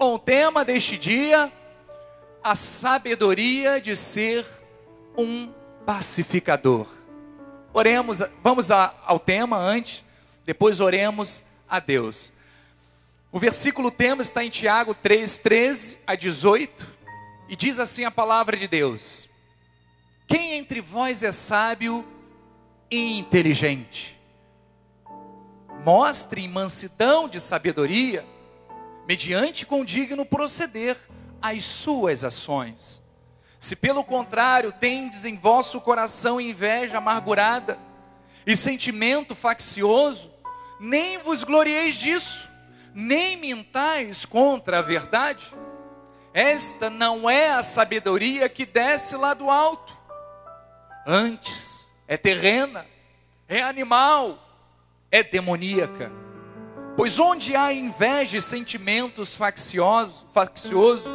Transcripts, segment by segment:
Bom, o tema deste dia: a sabedoria de ser um pacificador. Oremos, vamos a, ao tema antes, depois oremos a Deus. O versículo tema está em Tiago 3, 13 a 18, e diz assim a palavra de Deus: Quem entre vós é sábio e inteligente? Mostre em mansidão de sabedoria mediante condigno proceder às suas ações. Se pelo contrário tendes em vosso coração inveja amargurada e sentimento faccioso, nem vos glorieis disso, nem mintais contra a verdade. Esta não é a sabedoria que desce lá do alto. Antes, é terrena, é animal, é demoníaca. Pois onde há inveja e sentimentos facciosos, faccioso,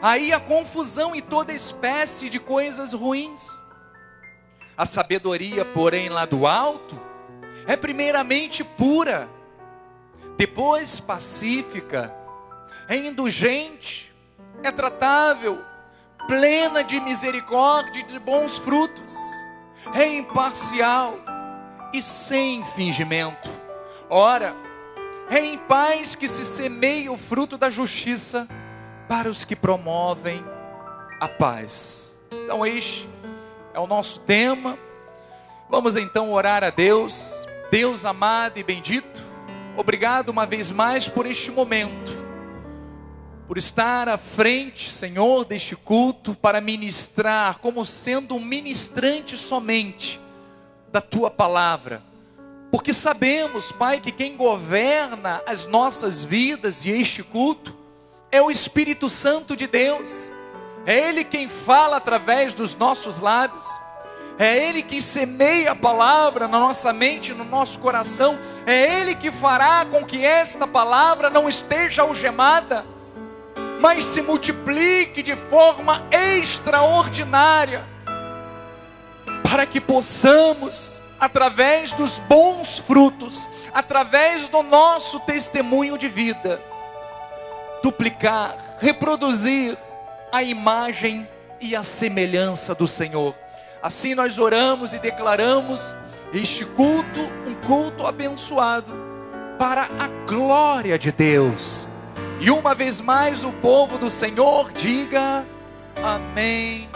aí há confusão e toda espécie de coisas ruins. A sabedoria, porém, lá do alto, é primeiramente pura, depois pacífica, é indulgente, é tratável, plena de misericórdia e de bons frutos, é imparcial e sem fingimento. Ora, é em paz que se semeia o fruto da justiça para os que promovem a paz. Então, este é o nosso tema. Vamos então orar a Deus. Deus amado e bendito, obrigado uma vez mais por este momento, por estar à frente, Senhor, deste culto, para ministrar, como sendo um ministrante somente da tua palavra porque sabemos, Pai, que quem governa as nossas vidas e este culto é o Espírito Santo de Deus. É Ele quem fala através dos nossos lábios. É Ele que semeia a palavra na nossa mente, no nosso coração. É Ele que fará com que esta palavra não esteja algemada, mas se multiplique de forma extraordinária, para que possamos através dos bons frutos, através do nosso testemunho de vida, duplicar, reproduzir a imagem e a semelhança do Senhor. Assim nós oramos e declaramos este culto um culto abençoado para a glória de Deus. E uma vez mais o povo do Senhor diga amém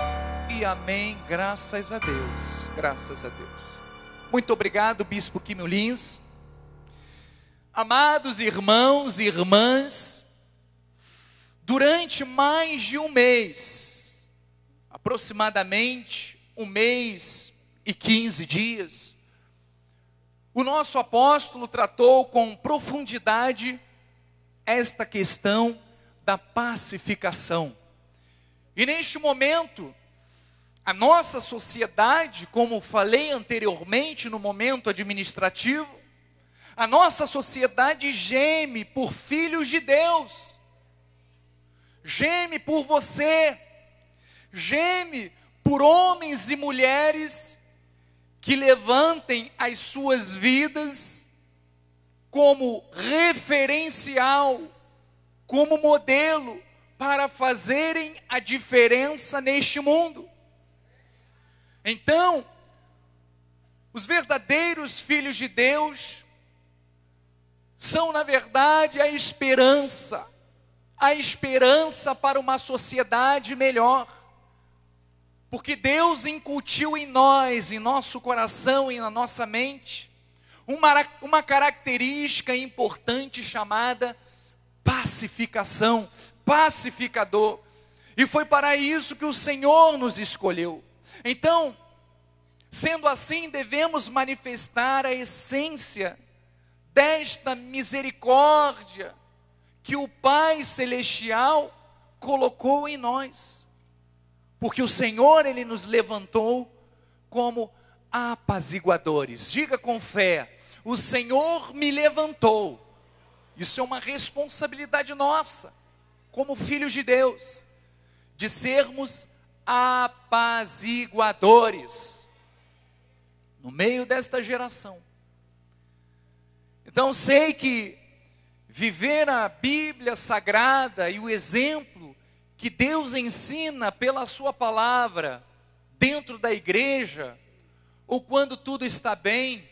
e amém, graças a Deus. Graças a Deus. Muito obrigado, Bispo Kimiolins. Lins. Amados irmãos e irmãs, durante mais de um mês, aproximadamente um mês e quinze dias, o nosso apóstolo tratou com profundidade esta questão da pacificação. E neste momento, a nossa sociedade, como falei anteriormente no momento administrativo, a nossa sociedade geme por filhos de Deus, geme por você, geme por homens e mulheres que levantem as suas vidas como referencial, como modelo para fazerem a diferença neste mundo. Então, os verdadeiros filhos de Deus são, na verdade, a esperança, a esperança para uma sociedade melhor. Porque Deus incutiu em nós, em nosso coração e na nossa mente, uma, uma característica importante chamada pacificação, pacificador. E foi para isso que o Senhor nos escolheu. Então, sendo assim, devemos manifestar a essência desta misericórdia que o Pai Celestial colocou em nós. Porque o Senhor, Ele nos levantou como apaziguadores. Diga com fé: o Senhor me levantou. Isso é uma responsabilidade nossa, como filhos de Deus, de sermos apaziguadores no meio desta geração. Então sei que viver a Bíblia sagrada e o exemplo que Deus ensina pela sua palavra dentro da igreja, ou quando tudo está bem,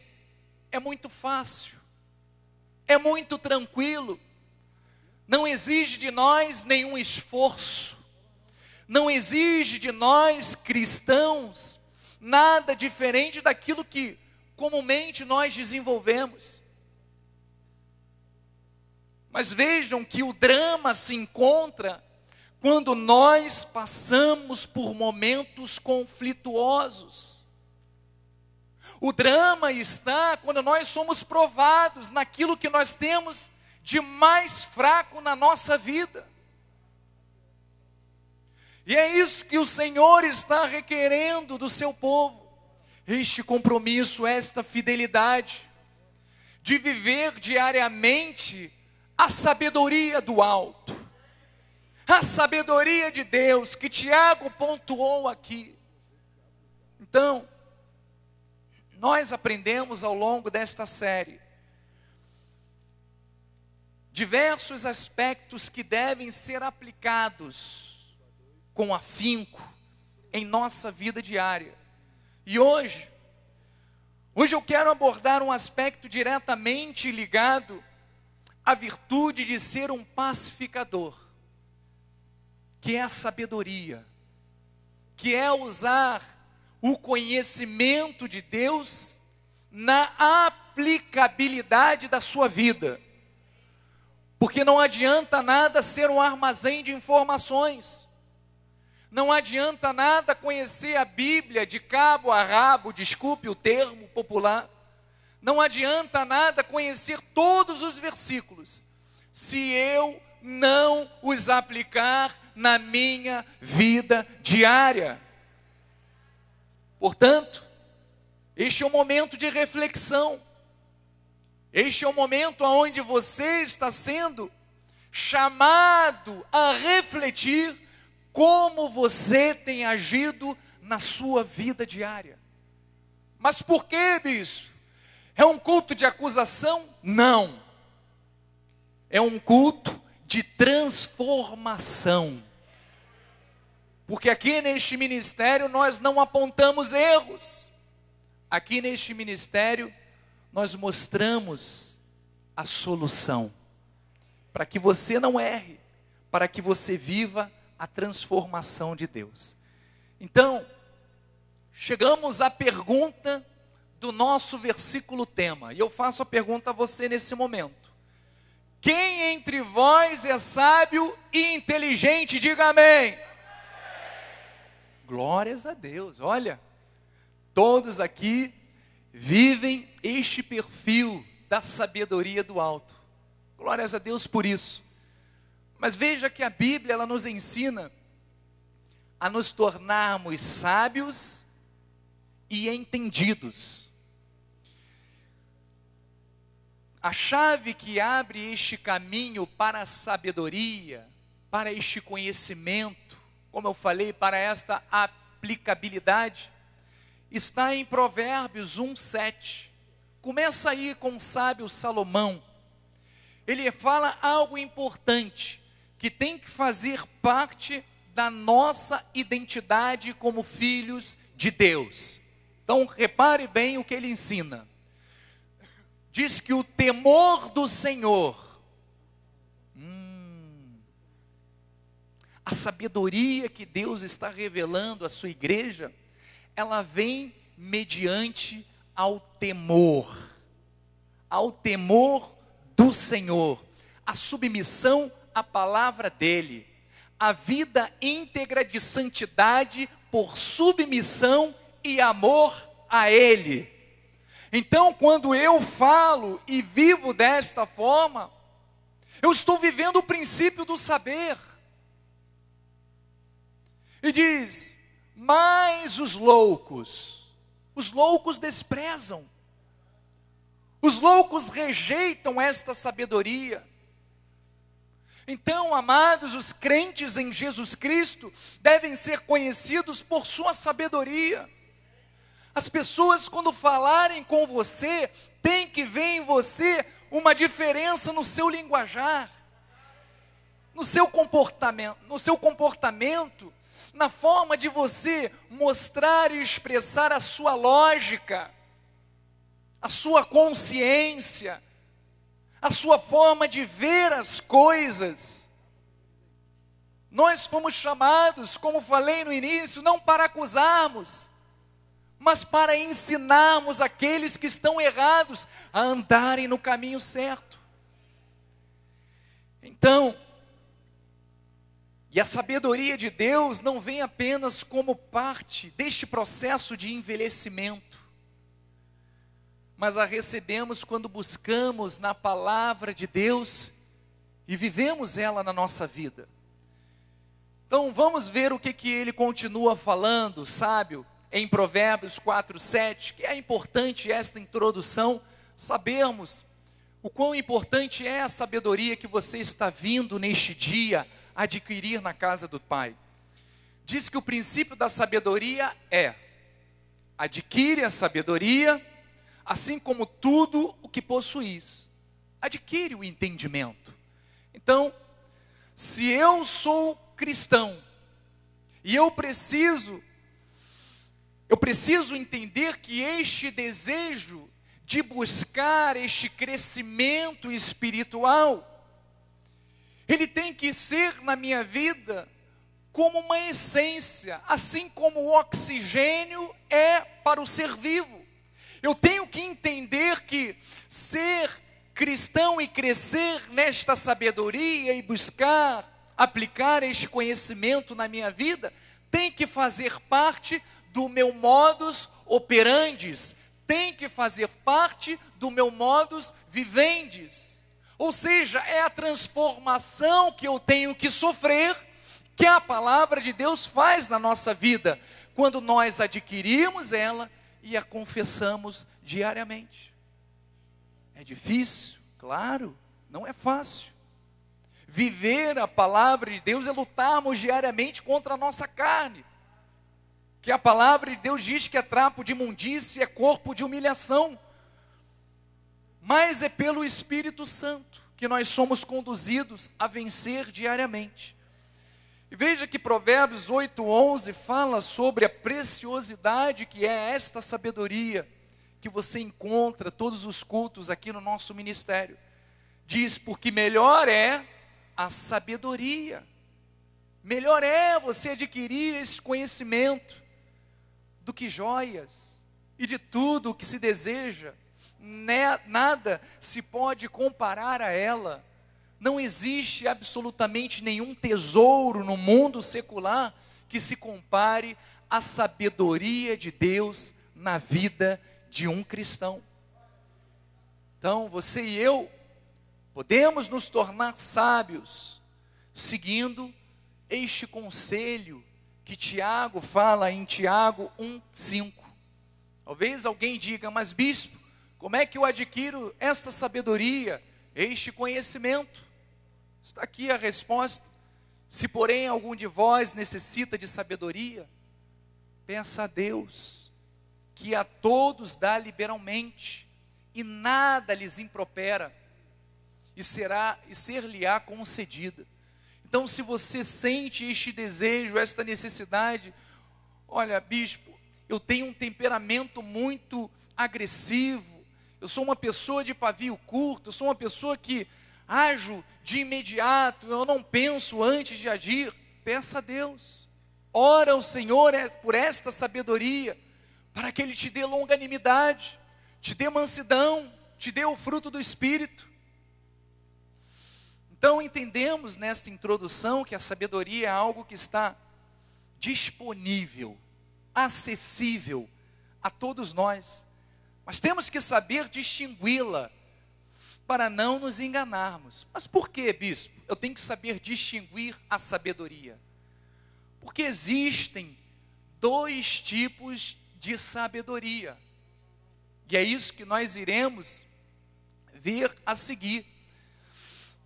é muito fácil. É muito tranquilo. Não exige de nós nenhum esforço não exige de nós cristãos nada diferente daquilo que comumente nós desenvolvemos. Mas vejam que o drama se encontra quando nós passamos por momentos conflituosos. O drama está quando nós somos provados naquilo que nós temos de mais fraco na nossa vida. E é isso que o Senhor está requerendo do seu povo: este compromisso, esta fidelidade, de viver diariamente a sabedoria do alto, a sabedoria de Deus que Tiago pontuou aqui. Então, nós aprendemos ao longo desta série diversos aspectos que devem ser aplicados com afinco em nossa vida diária. E hoje, hoje eu quero abordar um aspecto diretamente ligado à virtude de ser um pacificador, que é a sabedoria, que é usar o conhecimento de Deus na aplicabilidade da sua vida. Porque não adianta nada ser um armazém de informações não adianta nada conhecer a Bíblia de cabo a rabo, desculpe o termo popular. Não adianta nada conhecer todos os versículos, se eu não os aplicar na minha vida diária. Portanto, este é o momento de reflexão. Este é o momento onde você está sendo chamado a refletir como você tem agido na sua vida diária. Mas por que, bispo? É um culto de acusação? Não. É um culto de transformação. Porque aqui neste ministério nós não apontamos erros. Aqui neste ministério nós mostramos a solução. Para que você não erre, para que você viva a transformação de Deus. Então, chegamos à pergunta do nosso versículo tema, e eu faço a pergunta a você nesse momento: Quem entre vós é sábio e inteligente? Diga amém. Glórias a Deus, olha, todos aqui vivem este perfil da sabedoria do alto. Glórias a Deus por isso. Mas veja que a Bíblia ela nos ensina a nos tornarmos sábios e entendidos. A chave que abre este caminho para a sabedoria, para este conhecimento, como eu falei, para esta aplicabilidade, está em Provérbios 7. Começa aí com o sábio Salomão. Ele fala algo importante que tem que fazer parte da nossa identidade como filhos de Deus. Então, repare bem o que ele ensina. Diz que o temor do Senhor, hum, a sabedoria que Deus está revelando à sua igreja, ela vem mediante ao temor, ao temor do Senhor, a submissão a palavra dele, a vida íntegra de santidade por submissão e amor a ele. Então, quando eu falo e vivo desta forma, eu estou vivendo o princípio do saber. E diz: mas os loucos, os loucos desprezam, os loucos rejeitam esta sabedoria, então, amados, os crentes em Jesus Cristo devem ser conhecidos por sua sabedoria. As pessoas, quando falarem com você, têm que ver em você uma diferença no seu linguajar, no seu comportamento, no seu comportamento, na forma de você mostrar e expressar a sua lógica, a sua consciência, a sua forma de ver as coisas. Nós fomos chamados, como falei no início, não para acusarmos, mas para ensinarmos aqueles que estão errados a andarem no caminho certo. Então, e a sabedoria de Deus não vem apenas como parte deste processo de envelhecimento mas a recebemos quando buscamos na palavra de Deus e vivemos ela na nossa vida. Então vamos ver o que, que ele continua falando, sábio, em Provérbios 4, 7, que é importante esta introdução, sabermos o quão importante é a sabedoria que você está vindo neste dia adquirir na casa do Pai. Diz que o princípio da sabedoria é: adquire a sabedoria assim como tudo o que possuís. Adquire o entendimento. Então, se eu sou cristão e eu preciso eu preciso entender que este desejo de buscar este crescimento espiritual ele tem que ser na minha vida como uma essência, assim como o oxigênio é para o ser vivo. Eu tenho que entender que ser cristão e crescer nesta sabedoria e buscar aplicar este conhecimento na minha vida tem que fazer parte do meu modus operandis, tem que fazer parte do meu modus vivendi. Ou seja, é a transformação que eu tenho que sofrer que a palavra de Deus faz na nossa vida. Quando nós adquirimos ela, e a confessamos diariamente. É difícil, claro, não é fácil. Viver a palavra de Deus é lutarmos diariamente contra a nossa carne. Que a palavra de Deus diz que é trapo de imundícia, é corpo de humilhação. Mas é pelo Espírito Santo que nós somos conduzidos a vencer diariamente. E veja que Provérbios 8:11 fala sobre a preciosidade que é esta sabedoria que você encontra todos os cultos aqui no nosso ministério. Diz porque melhor é a sabedoria. Melhor é você adquirir esse conhecimento do que joias e de tudo o que se deseja. Né, nada se pode comparar a ela. Não existe absolutamente nenhum tesouro no mundo secular que se compare à sabedoria de Deus na vida de um cristão. Então, você e eu podemos nos tornar sábios seguindo este conselho que Tiago fala em Tiago 1:5. Talvez alguém diga: "Mas bispo, como é que eu adquiro esta sabedoria, este conhecimento?" Está aqui a resposta. Se, porém, algum de vós necessita de sabedoria, peça a Deus, que a todos dá liberalmente, e nada lhes impropera, e será e ser-lhe-á concedida. Então, se você sente este desejo, esta necessidade, olha, bispo, eu tenho um temperamento muito agressivo, eu sou uma pessoa de pavio curto, eu sou uma pessoa que ajo de imediato, eu não penso antes de agir. Peça a Deus. Ora ao Senhor é por esta sabedoria, para que Ele te dê longanimidade, te dê mansidão, te dê o fruto do Espírito. Então entendemos nesta introdução que a sabedoria é algo que está disponível, acessível a todos nós, mas temos que saber distingui-la para não nos enganarmos. Mas por que, bispo? Eu tenho que saber distinguir a sabedoria. Porque existem dois tipos de sabedoria. E é isso que nós iremos ver a seguir.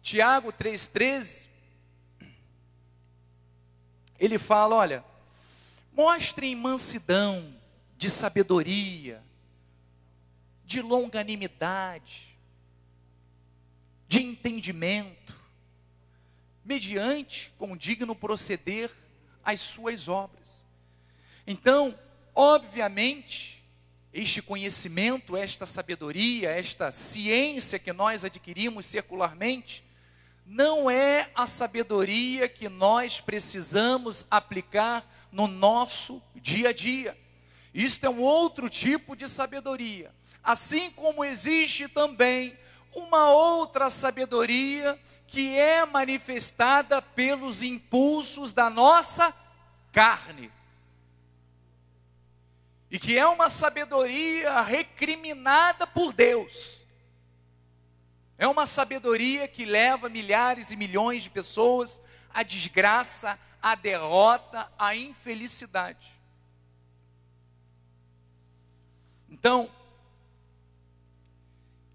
Tiago 3,13, ele fala: olha, mostrem mansidão de sabedoria, de longanimidade, de entendimento, mediante com digno proceder às suas obras. Então, obviamente, este conhecimento, esta sabedoria, esta ciência que nós adquirimos circularmente, não é a sabedoria que nós precisamos aplicar no nosso dia a dia. Isto é um outro tipo de sabedoria. Assim como existe também uma outra sabedoria que é manifestada pelos impulsos da nossa carne. E que é uma sabedoria recriminada por Deus. É uma sabedoria que leva milhares e milhões de pessoas à desgraça, à derrota, à infelicidade. Então,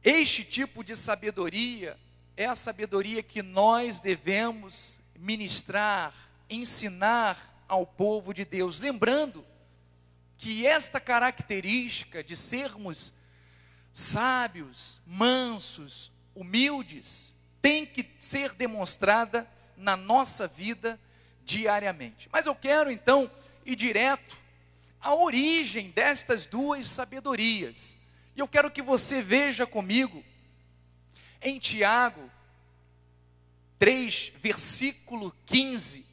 este tipo de sabedoria é a sabedoria que nós devemos ministrar, ensinar ao povo de Deus, lembrando que esta característica de sermos sábios, mansos, humildes, tem que ser demonstrada na nossa vida diariamente. Mas eu quero então ir direto à origem destas duas sabedorias. E eu quero que você veja comigo em Tiago 3, versículo 15,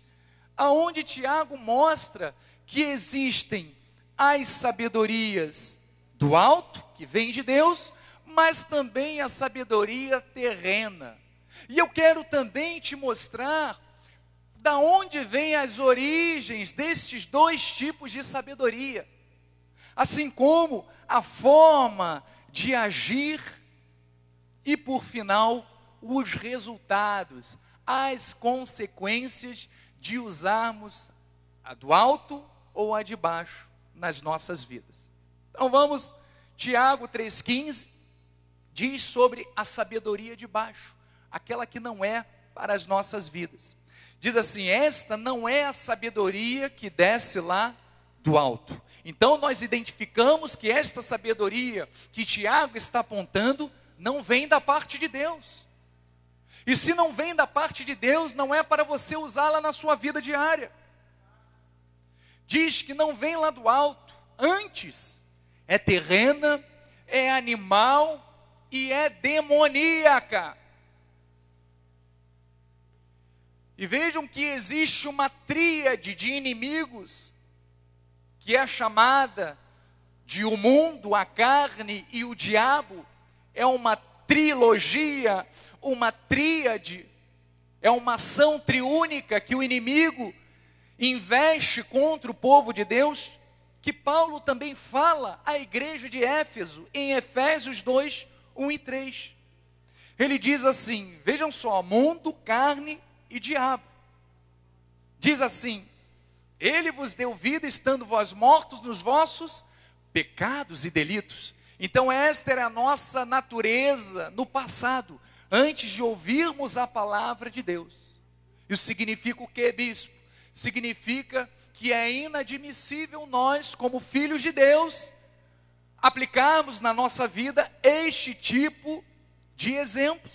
aonde Tiago mostra que existem as sabedorias do alto, que vem de Deus, mas também a sabedoria terrena. E eu quero também te mostrar da onde vêm as origens destes dois tipos de sabedoria. Assim como a forma de agir e, por final, os resultados, as consequências de usarmos a do alto ou a de baixo nas nossas vidas. Então vamos, Tiago 3,15 diz sobre a sabedoria de baixo, aquela que não é para as nossas vidas. Diz assim: Esta não é a sabedoria que desce lá do alto, então nós identificamos que esta sabedoria que Tiago está apontando não vem da parte de Deus. E se não vem da parte de Deus, não é para você usá-la na sua vida diária. Diz que não vem lá do alto, antes é terrena, é animal e é demoníaca. E vejam que existe uma tríade de inimigos que é chamada de o mundo, a carne e o diabo, é uma trilogia, uma tríade, é uma ação triúnica que o inimigo investe contra o povo de Deus, que Paulo também fala à igreja de Éfeso, em Efésios 2, 1 e 3. Ele diz assim: vejam só, mundo, carne e diabo. Diz assim: ele vos deu vida estando vós mortos nos vossos pecados e delitos. Então, esta era a nossa natureza no passado, antes de ouvirmos a palavra de Deus. Isso significa o que, bispo? Significa que é inadmissível nós, como filhos de Deus, aplicarmos na nossa vida este tipo de exemplo.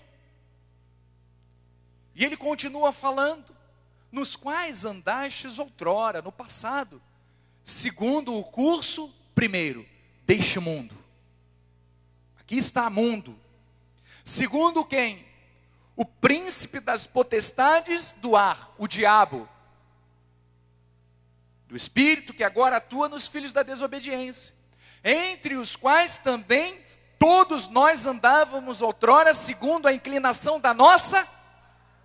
E ele continua falando: nos quais andastes outrora, no passado, segundo o curso, primeiro, deste mundo. Aqui está mundo. Segundo quem? O príncipe das potestades do ar, o diabo. Do espírito que agora atua nos filhos da desobediência, entre os quais também todos nós andávamos outrora segundo a inclinação da nossa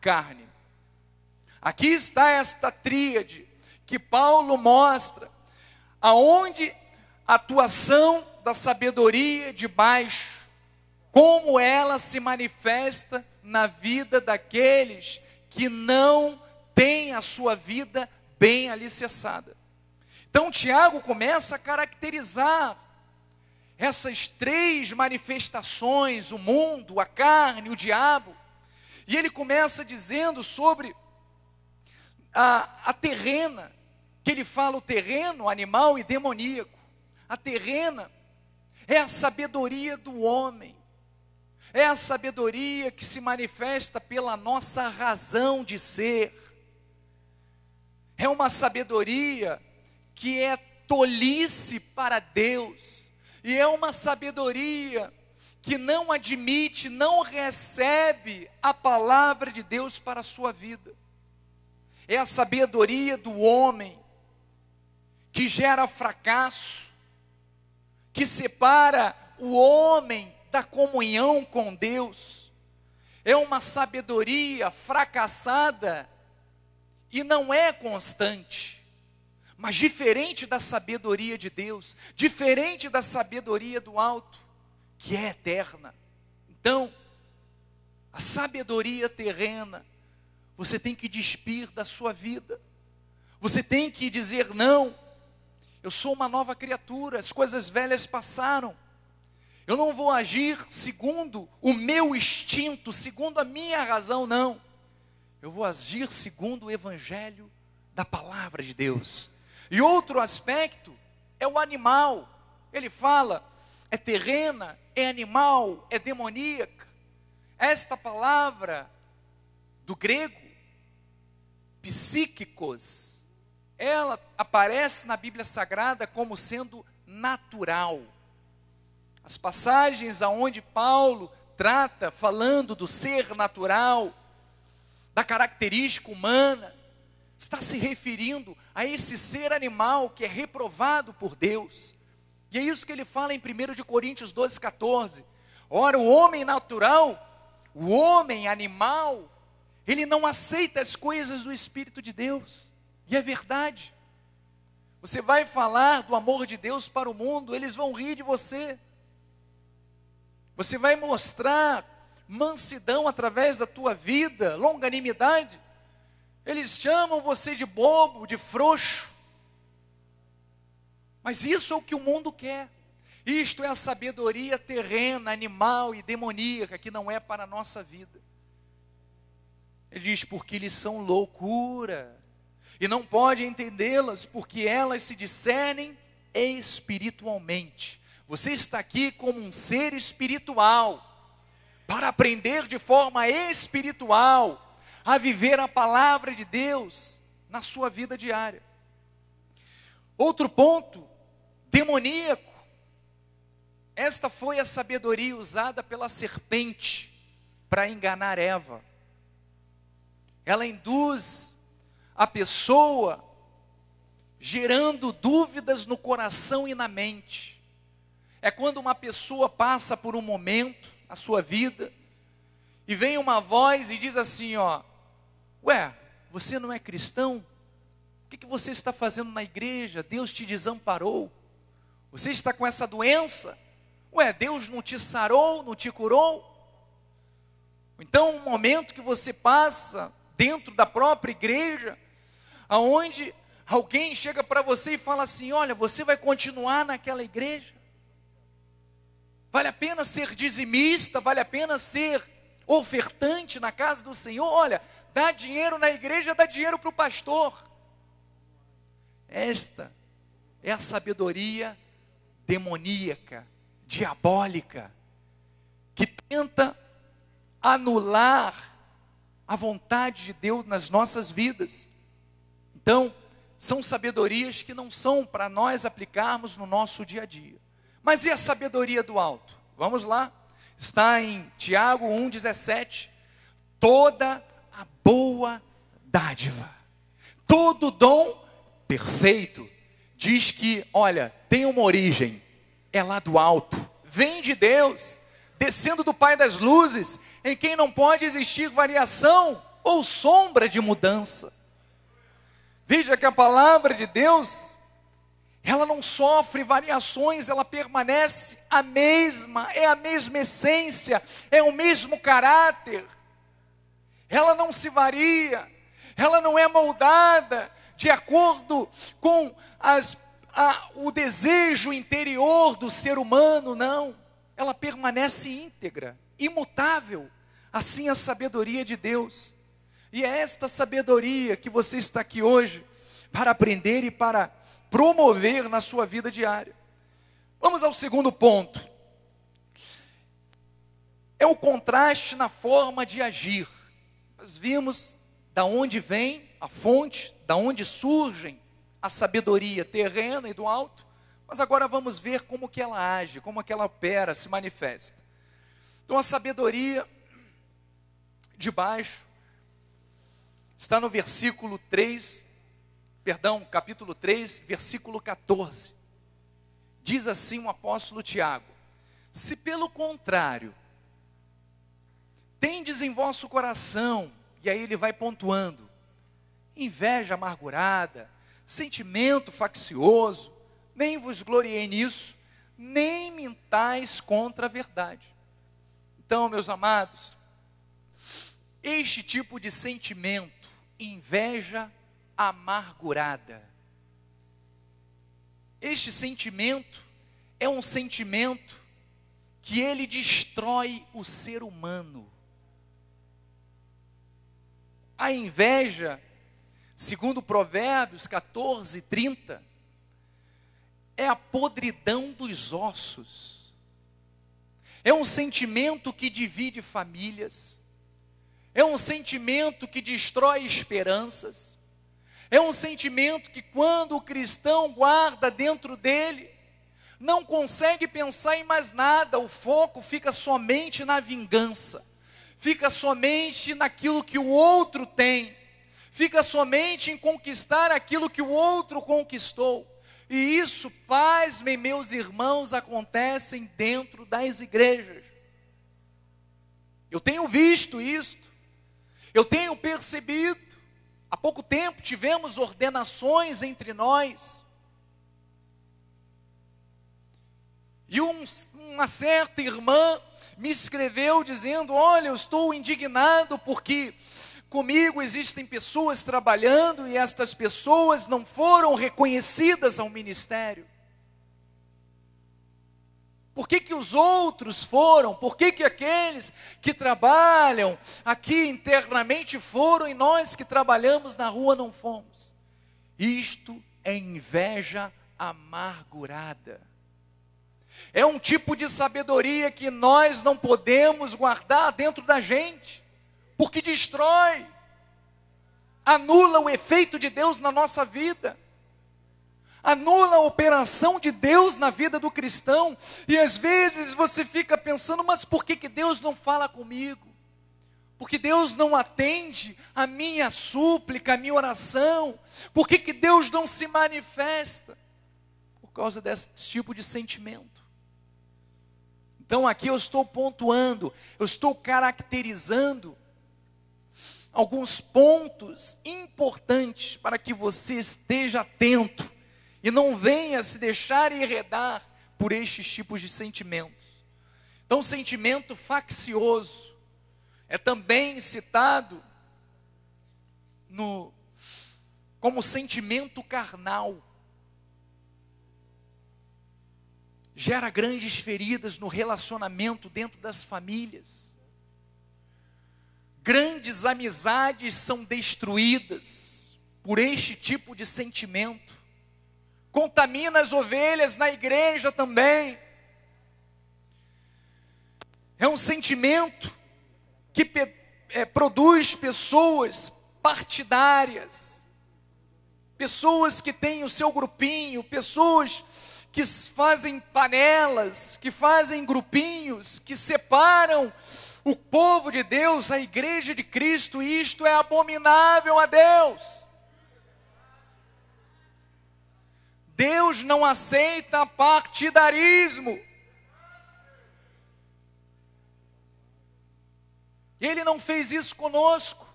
carne Aqui está esta tríade que Paulo mostra, aonde a atuação da sabedoria de baixo, como ela se manifesta na vida daqueles que não têm a sua vida bem alicerçada. Então Tiago começa a caracterizar essas três manifestações: o mundo, a carne, o diabo. E ele começa dizendo sobre a, a terrena, que ele fala o terreno, animal e demoníaco. A terrena é a sabedoria do homem, é a sabedoria que se manifesta pela nossa razão de ser, é uma sabedoria que é tolice para Deus, e é uma sabedoria que não admite, não recebe a palavra de Deus para a sua vida é a sabedoria do homem que gera fracasso, que separa o homem da comunhão com Deus. É uma sabedoria fracassada e não é constante. Mas diferente da sabedoria de Deus, diferente da sabedoria do alto, que é eterna. Então, a sabedoria terrena você tem que despir da sua vida. Você tem que dizer não. Eu sou uma nova criatura, as coisas velhas passaram. Eu não vou agir segundo o meu instinto, segundo a minha razão, não. Eu vou agir segundo o evangelho da palavra de Deus. E outro aspecto é o animal. Ele fala, é terrena, é animal, é demoníaca. Esta palavra do grego psíquicos, ela aparece na Bíblia Sagrada como sendo natural. As passagens aonde Paulo trata falando do ser natural, da característica humana, está se referindo a esse ser animal que é reprovado por Deus. E é isso que ele fala em 1 de Coríntios 12, 14. Ora, o homem natural, o homem animal, ele não aceita as coisas do Espírito de Deus. E é verdade. Você vai falar do amor de Deus para o mundo, eles vão rir de você. Você vai mostrar mansidão através da tua vida, longanimidade. Eles chamam você de bobo, de frouxo. Mas isso é o que o mundo quer. Isto é a sabedoria terrena, animal e demoníaca que não é para a nossa vida. Ele diz: porque lhes são loucura, e não pode entendê-las, porque elas se discernem espiritualmente. Você está aqui como um ser espiritual, para aprender de forma espiritual a viver a palavra de Deus na sua vida diária. Outro ponto, demoníaco. Esta foi a sabedoria usada pela serpente para enganar Eva ela induz a pessoa gerando dúvidas no coração e na mente. É quando uma pessoa passa por um momento na sua vida e vem uma voz e diz assim, ó, ué, você não é cristão? O que, que você está fazendo na igreja? Deus te desamparou? Você está com essa doença? Ué, Deus não te sarou, não te curou? Então, um momento que você passa dentro da própria igreja, aonde alguém chega para você e fala assim: "Olha, você vai continuar naquela igreja? Vale a pena ser dizimista, vale a pena ser ofertante na casa do Senhor? Olha, dá dinheiro na igreja, dá dinheiro para o pastor." Esta é a sabedoria demoníaca, diabólica, que tenta anular a vontade de Deus nas nossas vidas. Então, são sabedorias que não são para nós aplicarmos no nosso dia a dia. Mas e a sabedoria do alto? Vamos lá. Está em Tiago 1:17. Toda a boa dádiva, todo dom perfeito, diz que, olha, tem uma origem, é lá do alto, vem de Deus descendo do Pai das luzes, em quem não pode existir variação ou sombra de mudança. Veja que a palavra de Deus, ela não sofre variações, ela permanece a mesma, é a mesma essência, é o mesmo caráter. Ela não se varia, ela não é moldada de acordo com as, a, o desejo interior do ser humano, não ela permanece íntegra, imutável. Assim a sabedoria de Deus. E é esta sabedoria que você está aqui hoje para aprender e para promover na sua vida diária. Vamos ao segundo ponto. É o contraste na forma de agir. Nós vimos da onde vem a fonte, da onde surgem a sabedoria terrena e do alto, mas agora vamos ver como que ela age, como que ela opera, se manifesta. Então a sabedoria de baixo está no versículo 3, perdão, capítulo 3, versículo 14. Diz assim o apóstolo Tiago: Se pelo contrário, tendes em vosso coração, e aí ele vai pontuando, inveja amargurada, sentimento faccioso, nem vos gloriei nisso, nem mintais contra a verdade. Então, meus amados, este tipo de sentimento, inveja amargurada, este sentimento é um sentimento que ele destrói o ser humano. A inveja, segundo Provérbios 14, 30, é a podridão dos ossos. É um sentimento que divide famílias. É um sentimento que destrói esperanças. É um sentimento que, quando o cristão guarda dentro dele, não consegue pensar em mais nada, o foco fica somente na vingança, fica somente naquilo que o outro tem, fica somente em conquistar aquilo que o outro conquistou. E isso, pasmem meus irmãos, acontecem dentro das igrejas. Eu tenho visto isto, eu tenho percebido. Há pouco tempo tivemos ordenações entre nós. E um, uma certa irmã me escreveu dizendo: Olha, eu estou indignado porque Comigo existem pessoas trabalhando e estas pessoas não foram reconhecidas ao ministério. Por que, que os outros foram? Por que, que aqueles que trabalham aqui internamente foram e nós que trabalhamos na rua não fomos? Isto é inveja amargurada. É um tipo de sabedoria que nós não podemos guardar dentro da gente porque destrói, anula o efeito de Deus na nossa vida anula a operação de Deus na vida do cristão, e às vezes você fica pensando, mas por que, que Deus não fala comigo? Porque Deus não atende a minha súplica, a minha oração? Por que, que Deus não se manifesta? Por causa desse tipo de sentimento. Então aqui eu estou pontuando, eu estou caracterizando alguns pontos importantes para que você esteja atento e não venha se deixar enredar por estes tipos de sentimentos. Então, sentimento faccioso é também citado no como sentimento carnal. Gera grandes feridas no relacionamento dentro das famílias Grandes amizades são destruídas por este tipo de sentimento. Contamina as ovelhas na igreja também. É um sentimento que é, produz pessoas partidárias, pessoas que têm o seu grupinho, pessoas que fazem panelas, que fazem grupinhos, que separam o povo de Deus, a igreja de Cristo, e isto é abominável a Deus. Deus não aceita partidarismo. Ele não fez isso conosco.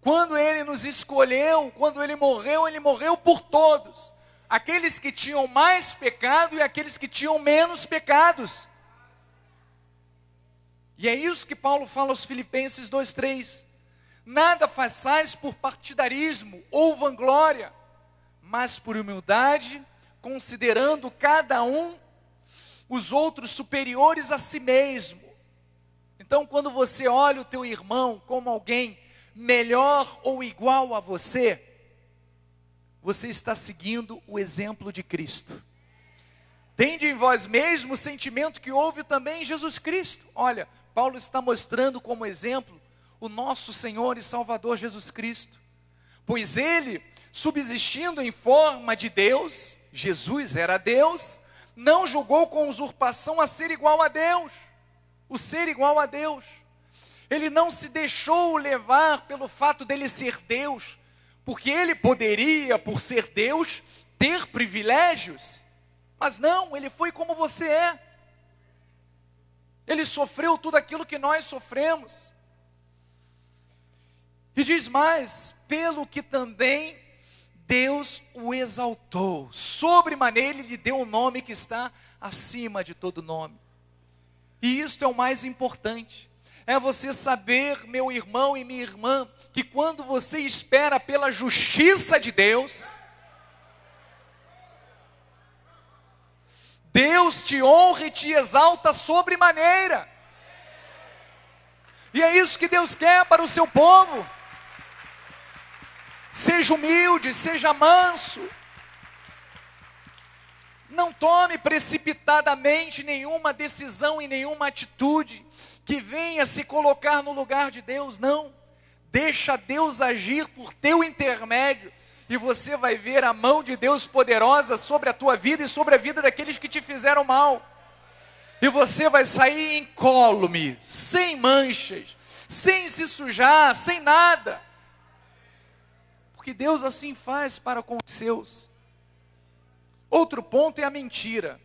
Quando ele nos escolheu, quando ele morreu, ele morreu por todos aqueles que tinham mais pecado e aqueles que tinham menos pecados. E é isso que Paulo fala aos Filipenses 2:3. Nada façais por partidarismo ou vanglória, mas por humildade, considerando cada um os outros superiores a si mesmo. Então, quando você olha o teu irmão como alguém melhor ou igual a você, você está seguindo o exemplo de Cristo. Tende em vós mesmo o sentimento que houve também em Jesus Cristo. Olha, Paulo está mostrando como exemplo o nosso Senhor e Salvador Jesus Cristo. Pois ele, subsistindo em forma de Deus, Jesus era Deus, não julgou com usurpação a ser igual a Deus. O ser igual a Deus. Ele não se deixou levar pelo fato dele ser Deus, porque ele poderia, por ser Deus, ter privilégios, mas não, ele foi como você é. Ele sofreu tudo aquilo que nós sofremos. E diz mais: pelo que também Deus o exaltou, sobremaneira ele lhe deu um nome que está acima de todo nome. E isto é o mais importante é você saber, meu irmão e minha irmã, que quando você espera pela justiça de Deus, Deus te honra e te exalta sobremaneira. E é isso que Deus quer para o seu povo. Seja humilde, seja manso. Não tome precipitadamente nenhuma decisão e nenhuma atitude que venha se colocar no lugar de Deus, não. Deixa Deus agir por teu intermédio e você vai ver a mão de Deus poderosa sobre a tua vida e sobre a vida daqueles que te fizeram mal. E você vai sair incólume, sem manchas, sem se sujar, sem nada. Porque Deus assim faz para com os seus. Outro ponto é a mentira.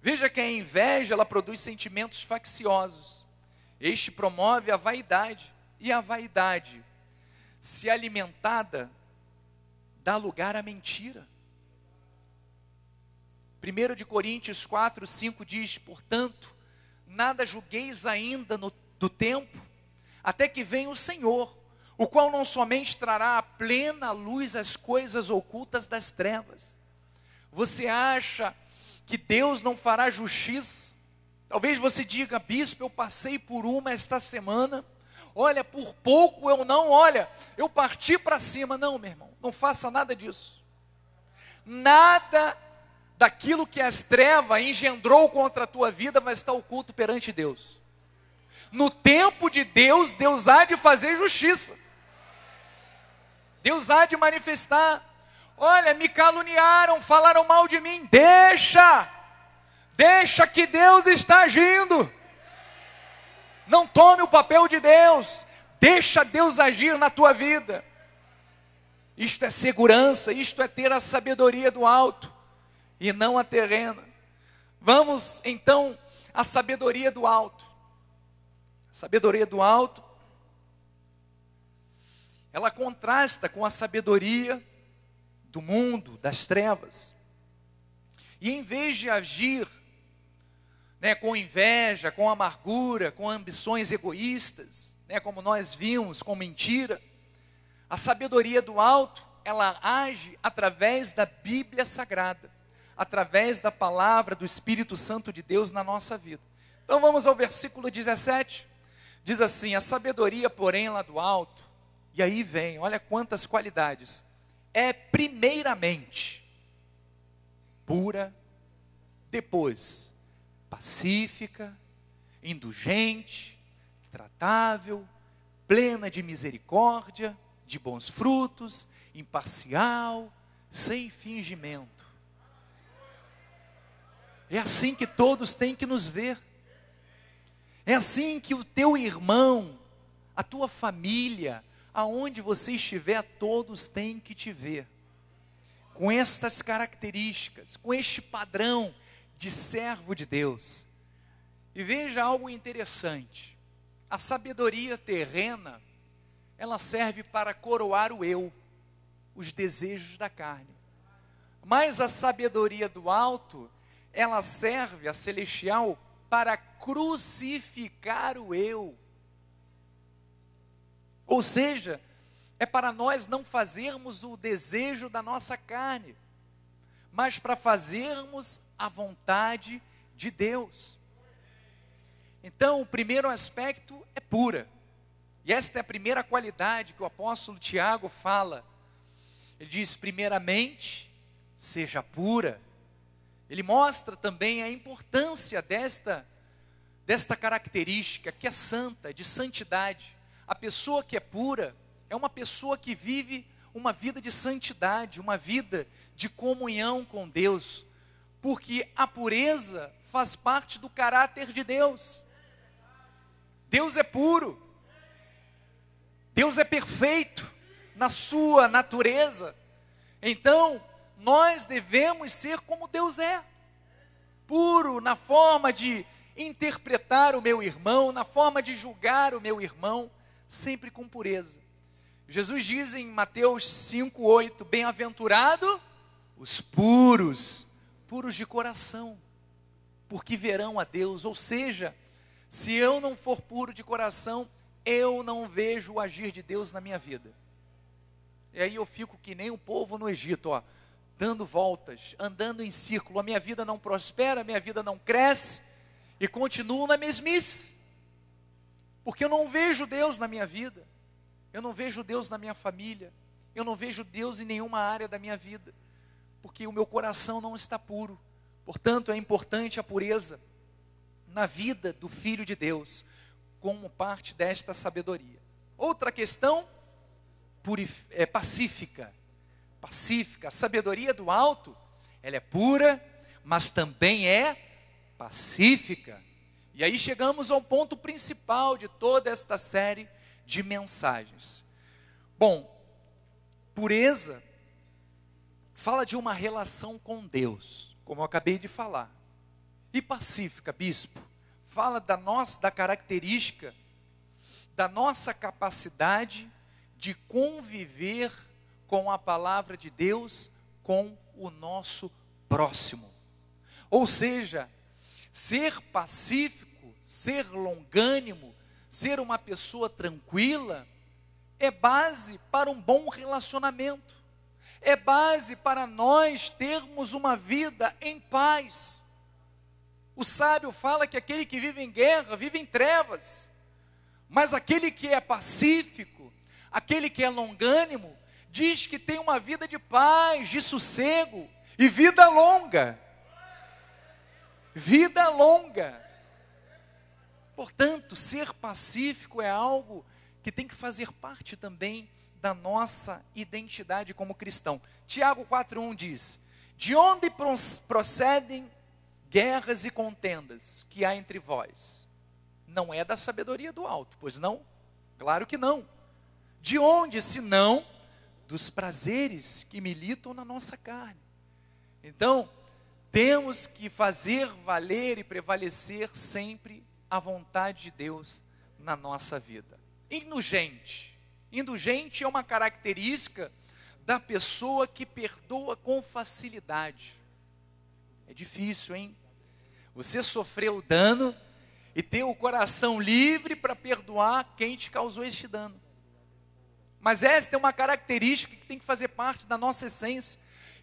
Veja que a inveja ela produz sentimentos facciosos. Este promove a vaidade e a vaidade, se alimentada, dá lugar à mentira. 1 de Coríntios 4, 5 diz: "Portanto, nada julgueis ainda no, do tempo, até que venha o Senhor, o qual não somente trará à plena luz as coisas ocultas das trevas, você acha que Deus não fará justiça? Talvez você diga, bispo, eu passei por uma esta semana. Olha, por pouco eu não, olha, eu parti para cima. Não, meu irmão, não faça nada disso. Nada daquilo que as trevas engendrou contra a tua vida vai estar oculto perante Deus. No tempo de Deus, Deus há de fazer justiça. Deus há de manifestar Olha, me caluniaram, falaram mal de mim. Deixa, deixa que Deus está agindo. Não tome o papel de Deus, deixa Deus agir na tua vida. Isto é segurança, isto é ter a sabedoria do alto e não a terrena. Vamos então à sabedoria do alto. sabedoria do alto, ela contrasta com a sabedoria do mundo, das trevas. E em vez de agir né, com inveja, com amargura, com ambições egoístas, né, como nós vimos, com mentira, a sabedoria do alto, ela age através da Bíblia Sagrada, através da palavra do Espírito Santo de Deus na nossa vida. Então vamos ao versículo 17. Diz assim: A sabedoria, porém, é lá do alto, e aí vem, olha quantas qualidades é primeiramente pura, depois pacífica, indulgente, tratável, plena de misericórdia, de bons frutos, imparcial, sem fingimento. É assim que todos têm que nos ver. É assim que o teu irmão, a tua família, aonde você estiver, todos têm que te ver. Com estas características, com este padrão de servo de Deus. E veja algo interessante. A sabedoria terrena, ela serve para coroar o eu, os desejos da carne. Mas a sabedoria do alto, ela serve, a celestial, para crucificar o eu, ou seja, é para nós não fazermos o desejo da nossa carne, mas para fazermos a vontade de Deus. Então, o primeiro aspecto é pura. E esta é a primeira qualidade que o apóstolo Tiago fala. Ele diz: primeiramente, seja pura. Ele mostra também a importância desta, desta característica, que é santa, de santidade. A pessoa que é pura é uma pessoa que vive uma vida de santidade, uma vida de comunhão com Deus, porque a pureza faz parte do caráter de Deus. Deus é puro, Deus é perfeito na sua natureza. Então, nós devemos ser como Deus é, puro na forma de interpretar o meu irmão, na forma de julgar o meu irmão, sempre com pureza. Jesus diz em Mateus 5:8, bem-aventurado os puros, puros de coração, porque verão a Deus, ou seja, se eu não for puro de coração, eu não vejo o agir de Deus na minha vida. E aí eu fico que nem o povo no Egito, ó, dando voltas, andando em círculo, a minha vida não prospera, a minha vida não cresce e continuo na mesmice porque eu não vejo Deus na minha vida, eu não vejo Deus na minha família, eu não vejo Deus em nenhuma área da minha vida, porque o meu coração não está puro. Portanto, é importante a pureza na vida do filho de Deus, como parte desta sabedoria. Outra questão é pacífica. Pacífica, a sabedoria do alto, ela é pura, mas também é pacífica. E aí chegamos ao ponto principal de toda esta série de mensagens. Bom, pureza fala de uma relação com Deus, como eu acabei de falar. E pacífica, bispo, fala da nossa da característica da nossa capacidade de conviver com a palavra de Deus, com o nosso próximo. Ou seja, Ser pacífico, ser longânimo, ser uma pessoa tranquila, é base para um bom relacionamento, é base para nós termos uma vida em paz. O sábio fala que aquele que vive em guerra vive em trevas, mas aquele que é pacífico, aquele que é longânimo, diz que tem uma vida de paz, de sossego e vida longa vida é longa. Portanto, ser pacífico é algo que tem que fazer parte também da nossa identidade como cristão. Tiago 4:1 diz: De onde procedem guerras e contendas que há entre vós? Não é da sabedoria do alto, pois não? Claro que não. De onde, se não, dos prazeres que militam na nossa carne? Então, temos que fazer valer e prevalecer sempre a vontade de Deus na nossa vida. Indulgente. Indulgente é uma característica da pessoa que perdoa com facilidade. É difícil, hein? Você sofreu dano e ter o coração livre para perdoar quem te causou este dano. Mas essa é uma característica que tem que fazer parte da nossa essência.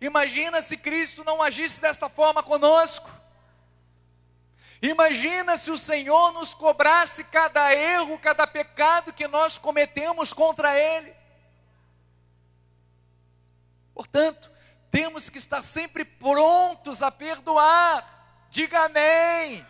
Imagina se Cristo não agisse desta forma conosco. Imagina se o Senhor nos cobrasse cada erro, cada pecado que nós cometemos contra Ele. Portanto, temos que estar sempre prontos a perdoar. Diga amém.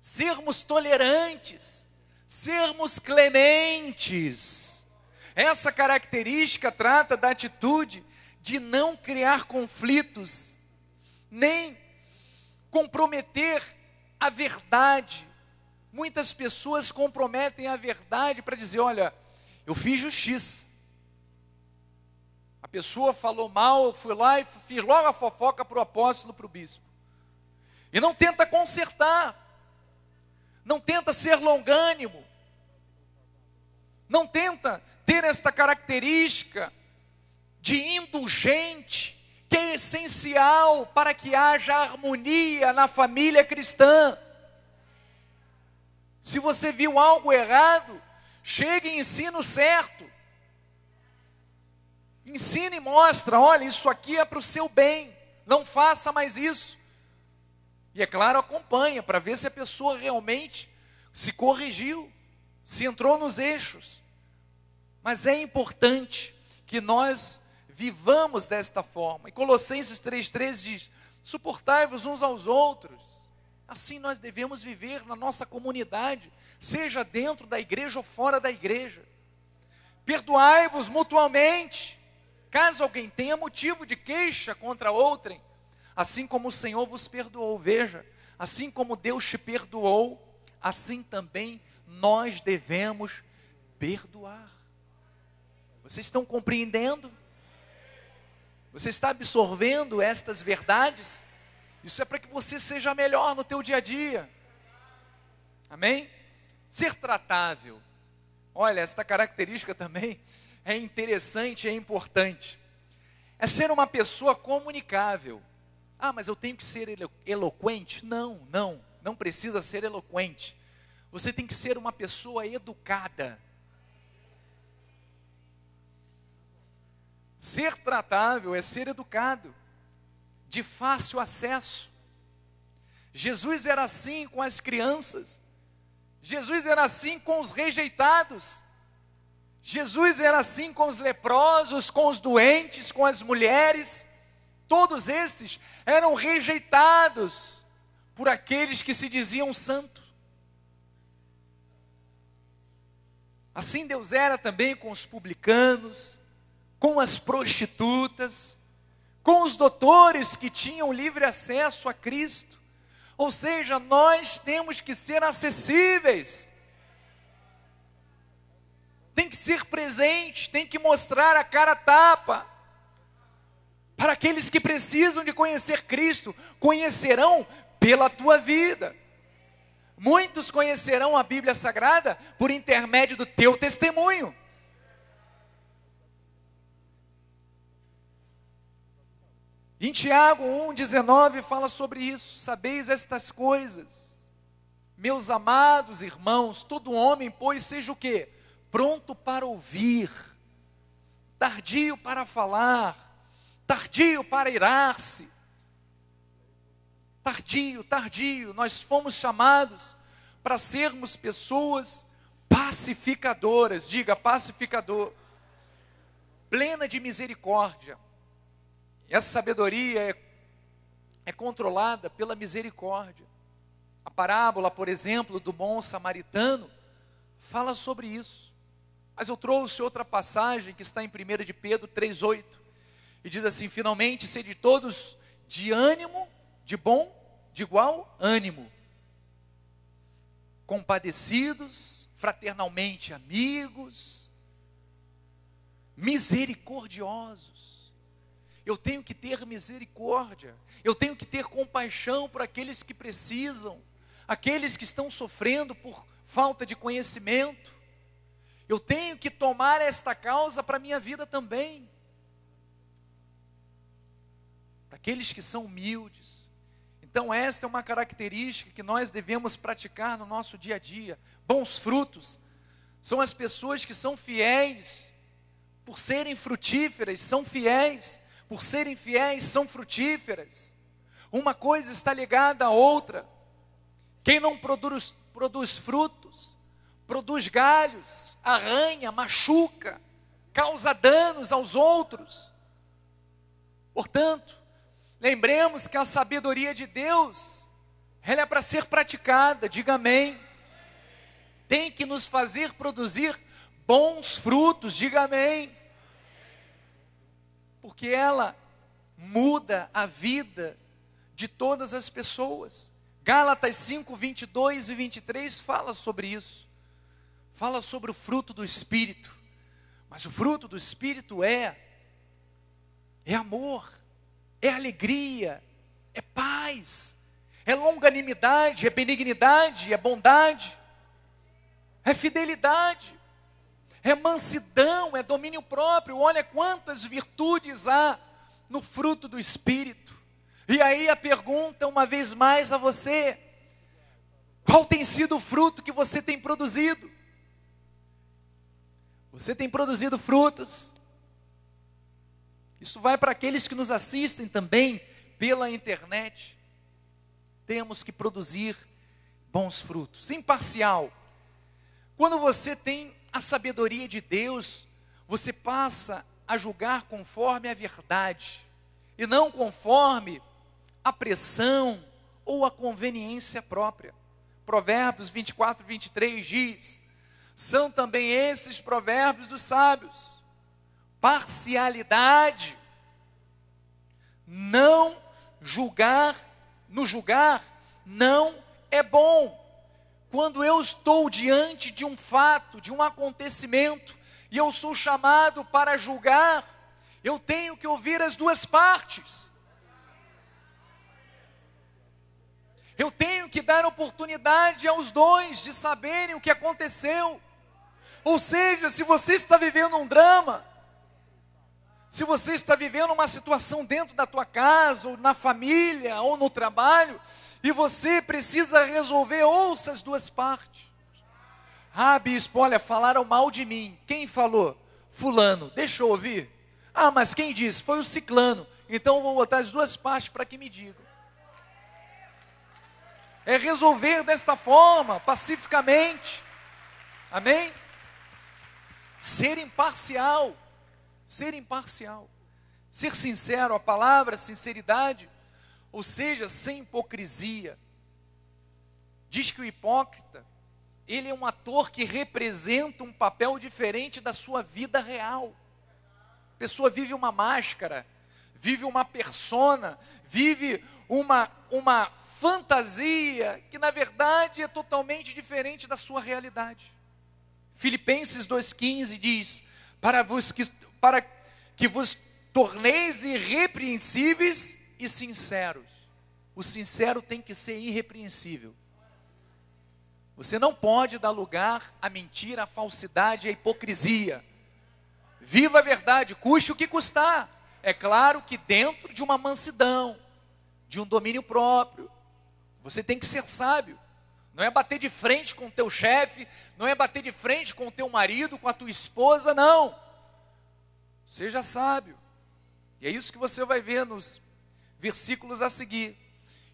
Sermos tolerantes, sermos clementes. Essa característica trata da atitude de não criar conflitos, nem comprometer a verdade. Muitas pessoas comprometem a verdade para dizer: olha, eu fiz justiça. A pessoa falou mal, eu fui lá e fiz logo a fofoca para o apóstolo, para o bispo. E não tenta consertar, não tenta ser longânimo, não tenta ter esta característica de indulgente, que é essencial para que haja harmonia na família cristã. Se você viu algo errado, chegue e ensina o certo. Ensina e mostra, olha, isso aqui é para o seu bem, não faça mais isso. E é claro, acompanha para ver se a pessoa realmente se corrigiu, se entrou nos eixos. Mas é importante que nós vivamos desta forma. E Colossenses 3,13 diz: suportai-vos uns aos outros. Assim nós devemos viver na nossa comunidade, seja dentro da igreja ou fora da igreja. Perdoai-vos mutualmente, caso alguém tenha motivo de queixa contra outrem, assim como o Senhor vos perdoou. Veja, assim como Deus te perdoou, assim também nós devemos perdoar. Vocês estão compreendendo? Você está absorvendo estas verdades? Isso é para que você seja melhor no teu dia a dia. Amém? Ser tratável. Olha, esta característica também é interessante, é importante. É ser uma pessoa comunicável. Ah, mas eu tenho que ser elo eloquente? Não, não, não precisa ser eloquente. Você tem que ser uma pessoa educada Ser tratável é ser educado, de fácil acesso. Jesus era assim com as crianças, Jesus era assim com os rejeitados, Jesus era assim com os leprosos, com os doentes, com as mulheres. Todos esses eram rejeitados por aqueles que se diziam santos. Assim Deus era também com os publicanos, com as prostitutas, com os doutores que tinham livre acesso a Cristo. Ou seja, nós temos que ser acessíveis. Tem que ser presente, tem que mostrar a cara tapa. Para aqueles que precisam de conhecer Cristo, conhecerão pela tua vida. Muitos conhecerão a Bíblia Sagrada por intermédio do teu testemunho. Em Tiago 1,19 fala sobre isso: sabeis estas coisas. Meus amados irmãos, todo homem, pois, seja o que? Pronto para ouvir, tardio para falar, tardio para irar-se. Tardio, tardio, nós fomos chamados para sermos pessoas pacificadoras, diga pacificador, plena de misericórdia, essa sabedoria é, é controlada pela misericórdia. A parábola, por exemplo, do bom samaritano fala sobre isso. Mas eu trouxe outra passagem que está em 1 de Pedro 3,8, e diz assim: finalmente sede todos de ânimo, de bom, de igual ânimo, compadecidos, fraternalmente amigos, misericordiosos, eu tenho que ter misericórdia, eu tenho que ter compaixão por aqueles que precisam, aqueles que estão sofrendo por falta de conhecimento. Eu tenho que tomar esta causa para a minha vida também. Para aqueles que são humildes. Então, esta é uma característica que nós devemos praticar no nosso dia a dia. Bons frutos são as pessoas que são fiéis, por serem frutíferas, são fiéis por serem fiéis, são frutíferas. Uma coisa está ligada à outra. Quem não produz, produz frutos, produz galhos, arranha, machuca, causa danos aos outros. Portanto, lembremos que a sabedoria de Deus, ela é para ser praticada, diga amém. Tem que nos fazer produzir bons frutos, diga amém porque ela muda a vida de todas as pessoas. Gálatas 5, 22 e 23 fala sobre isso. Fala sobre o fruto do Espírito. Mas o fruto do Espírito é, é amor, é alegria, é paz, é longanimidade, é benignidade, é bondade, é fidelidade é mansidão, é domínio próprio. Olha quantas virtudes há no fruto do Espírito. E aí a pergunta, uma vez mais, a você: qual tem sido o fruto que você tem produzido? Você tem produzido frutos. Isso vai para aqueles que nos assistem também pela internet. Temos que produzir bons frutos. Imparcial. Quando você tem a sabedoria de Deus, você passa a julgar conforme a verdade e não conforme a pressão ou a conveniência própria. Provérbios 24, 23 diz: são também esses provérbios dos sábios. Parcialidade, não julgar, no julgar, não é bom. Quando eu estou diante de um fato, de um acontecimento, e eu sou chamado para julgar, eu tenho que ouvir as duas partes. Eu tenho que dar oportunidade aos dois de saberem o que aconteceu. Ou seja, se você está vivendo um drama, se você está vivendo uma situação dentro da tua casa, ou na família, ou no trabalho, e você precisa resolver, ouça as duas partes. Ah, bispo, olha, falaram mal de mim. Quem falou? Fulano. Deixa eu ouvir. Ah, mas quem disse? Foi o ciclano. Então eu vou botar as duas partes para que me digam. É resolver desta forma, pacificamente. Amém? Ser imparcial. Ser imparcial. Ser sincero, a palavra sinceridade ou seja, sem hipocrisia. Diz que o hipócrita, ele é um ator que representa um papel diferente da sua vida real. A pessoa vive uma máscara, vive uma persona, vive uma, uma fantasia que na verdade é totalmente diferente da sua realidade. Filipenses 2,15 diz: para, vos que, para que vos torneis irrepreensíveis e sinceros. O sincero tem que ser irrepreensível. Você não pode dar lugar à mentira, à falsidade, à hipocrisia. Viva a verdade, custe o que custar. É claro que dentro de uma mansidão, de um domínio próprio. Você tem que ser sábio. Não é bater de frente com o teu chefe, não é bater de frente com o teu marido, com a tua esposa, não. Seja sábio. E é isso que você vai ver nos versículos a seguir.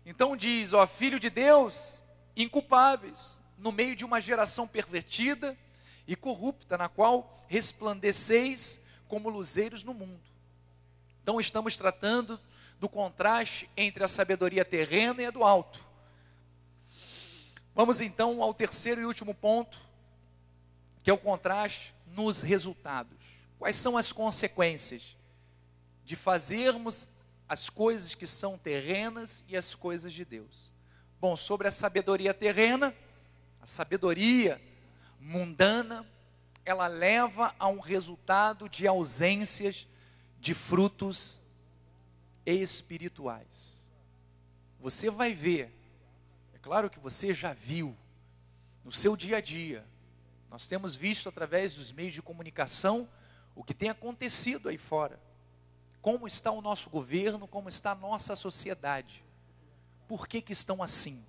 Então diz: Ó filho de Deus, inculpáveis, no meio de uma geração pervertida e corrupta, na qual resplandeceis como luzeiros no mundo. Então estamos tratando do contraste entre a sabedoria terrena e a do alto. Vamos então ao terceiro e último ponto, que é o contraste nos resultados. Quais são as consequências de fazermos as coisas que são terrenas e as coisas de Deus. Bom, sobre a sabedoria terrena, a sabedoria mundana, ela leva a um resultado de ausências de frutos espirituais. Você vai ver, é claro que você já viu no seu dia a dia, nós temos visto através dos meios de comunicação o que tem acontecido aí fora como está o nosso governo? Como está a nossa sociedade? Por que, que estão assim?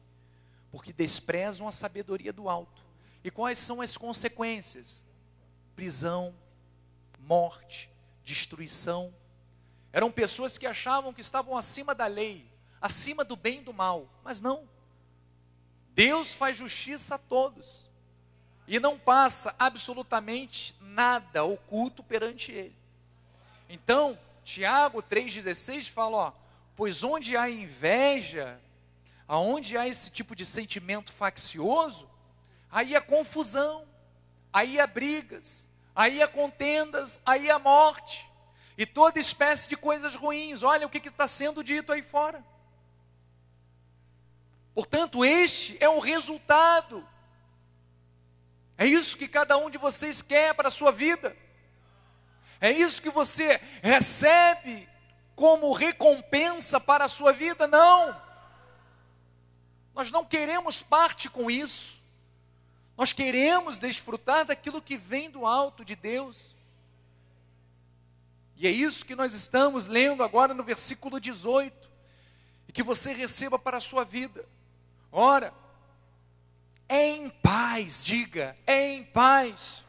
Porque desprezam a sabedoria do alto. E quais são as consequências? Prisão, morte, destruição. Eram pessoas que achavam que estavam acima da lei, acima do bem e do mal, mas não. Deus faz justiça a todos e não passa absolutamente nada oculto perante Ele. Então, Tiago 3,16 fala: ó, pois onde há inveja, aonde há esse tipo de sentimento faccioso, aí há confusão, aí há brigas, aí há contendas, aí há morte e toda espécie de coisas ruins. Olha o que está sendo dito aí fora. Portanto, este é o resultado. É isso que cada um de vocês quer para a sua vida. É isso que você recebe como recompensa para a sua vida? Não. Nós não queremos parte com isso. Nós queremos desfrutar daquilo que vem do alto de Deus. E é isso que nós estamos lendo agora no versículo 18. E que você receba para a sua vida. Ora, em paz, diga, em paz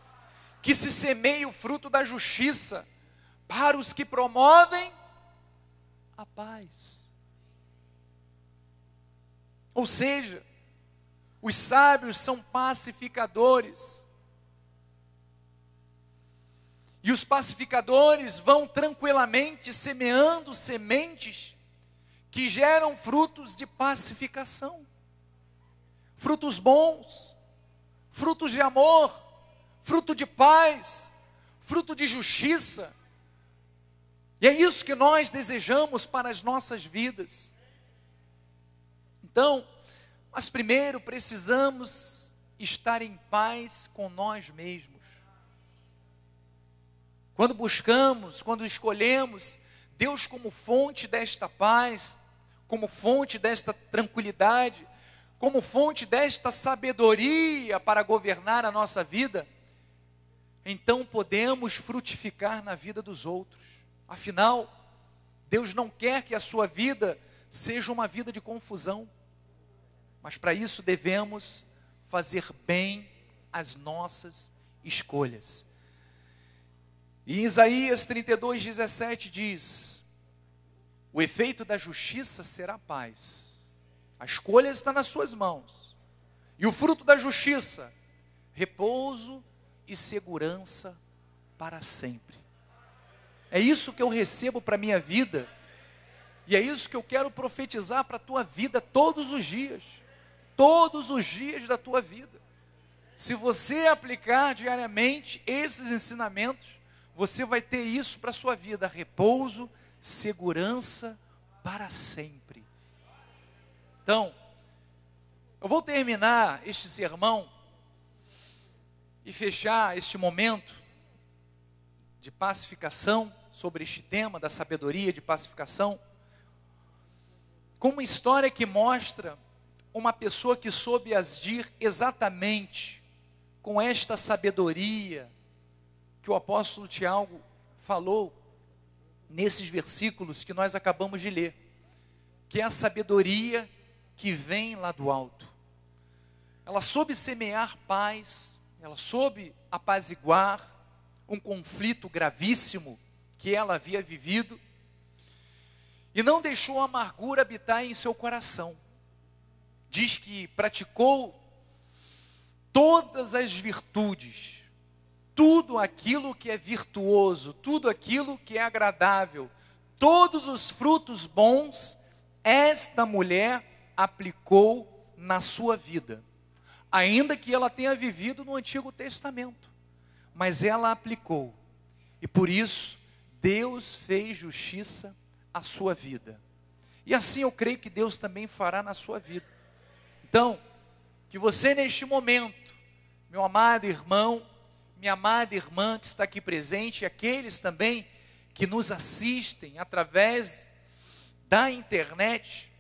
que se semeie o fruto da justiça para os que promovem a paz. Ou seja, os sábios são pacificadores. E os pacificadores vão tranquilamente semeando sementes que geram frutos de pacificação, frutos bons, frutos de amor, fruto de paz, fruto de justiça. E é isso que nós desejamos para as nossas vidas. Então, mas primeiro precisamos estar em paz com nós mesmos. Quando buscamos, quando escolhemos Deus como fonte desta paz, como fonte desta tranquilidade, como fonte desta sabedoria para governar a nossa vida, então podemos frutificar na vida dos outros. Afinal, Deus não quer que a sua vida seja uma vida de confusão, mas para isso devemos fazer bem as nossas escolhas. E Isaías 32, 17 diz: O efeito da justiça será paz. A escolha está nas suas mãos. E o fruto da justiça, repouso e segurança para sempre. É isso que eu recebo para a minha vida, e é isso que eu quero profetizar para a tua vida todos os dias todos os dias da tua vida. Se você aplicar diariamente esses ensinamentos, você vai ter isso para a sua vida: repouso, segurança para sempre. Então, eu vou terminar este sermão e fechar este momento de pacificação sobre este tema da sabedoria de pacificação com uma história que mostra uma pessoa que soube agir exatamente com esta sabedoria que o apóstolo Tiago falou nesses versículos que nós acabamos de ler, que é a sabedoria que vem lá do alto. Ela soube semear paz ela soube apaziguar um conflito gravíssimo que ela havia vivido e não deixou a amargura habitar em seu coração. Diz que praticou todas as virtudes, tudo aquilo que é virtuoso, tudo aquilo que é agradável, todos os frutos bons, esta mulher aplicou na sua vida ainda que ela tenha vivido no Antigo Testamento. Mas ela aplicou. E por isso, Deus fez justiça à sua vida. E assim eu creio que Deus também fará na sua vida. Então, que você neste momento, meu amado irmão, minha amada irmã que está aqui presente, e aqueles também que nos assistem através da internet,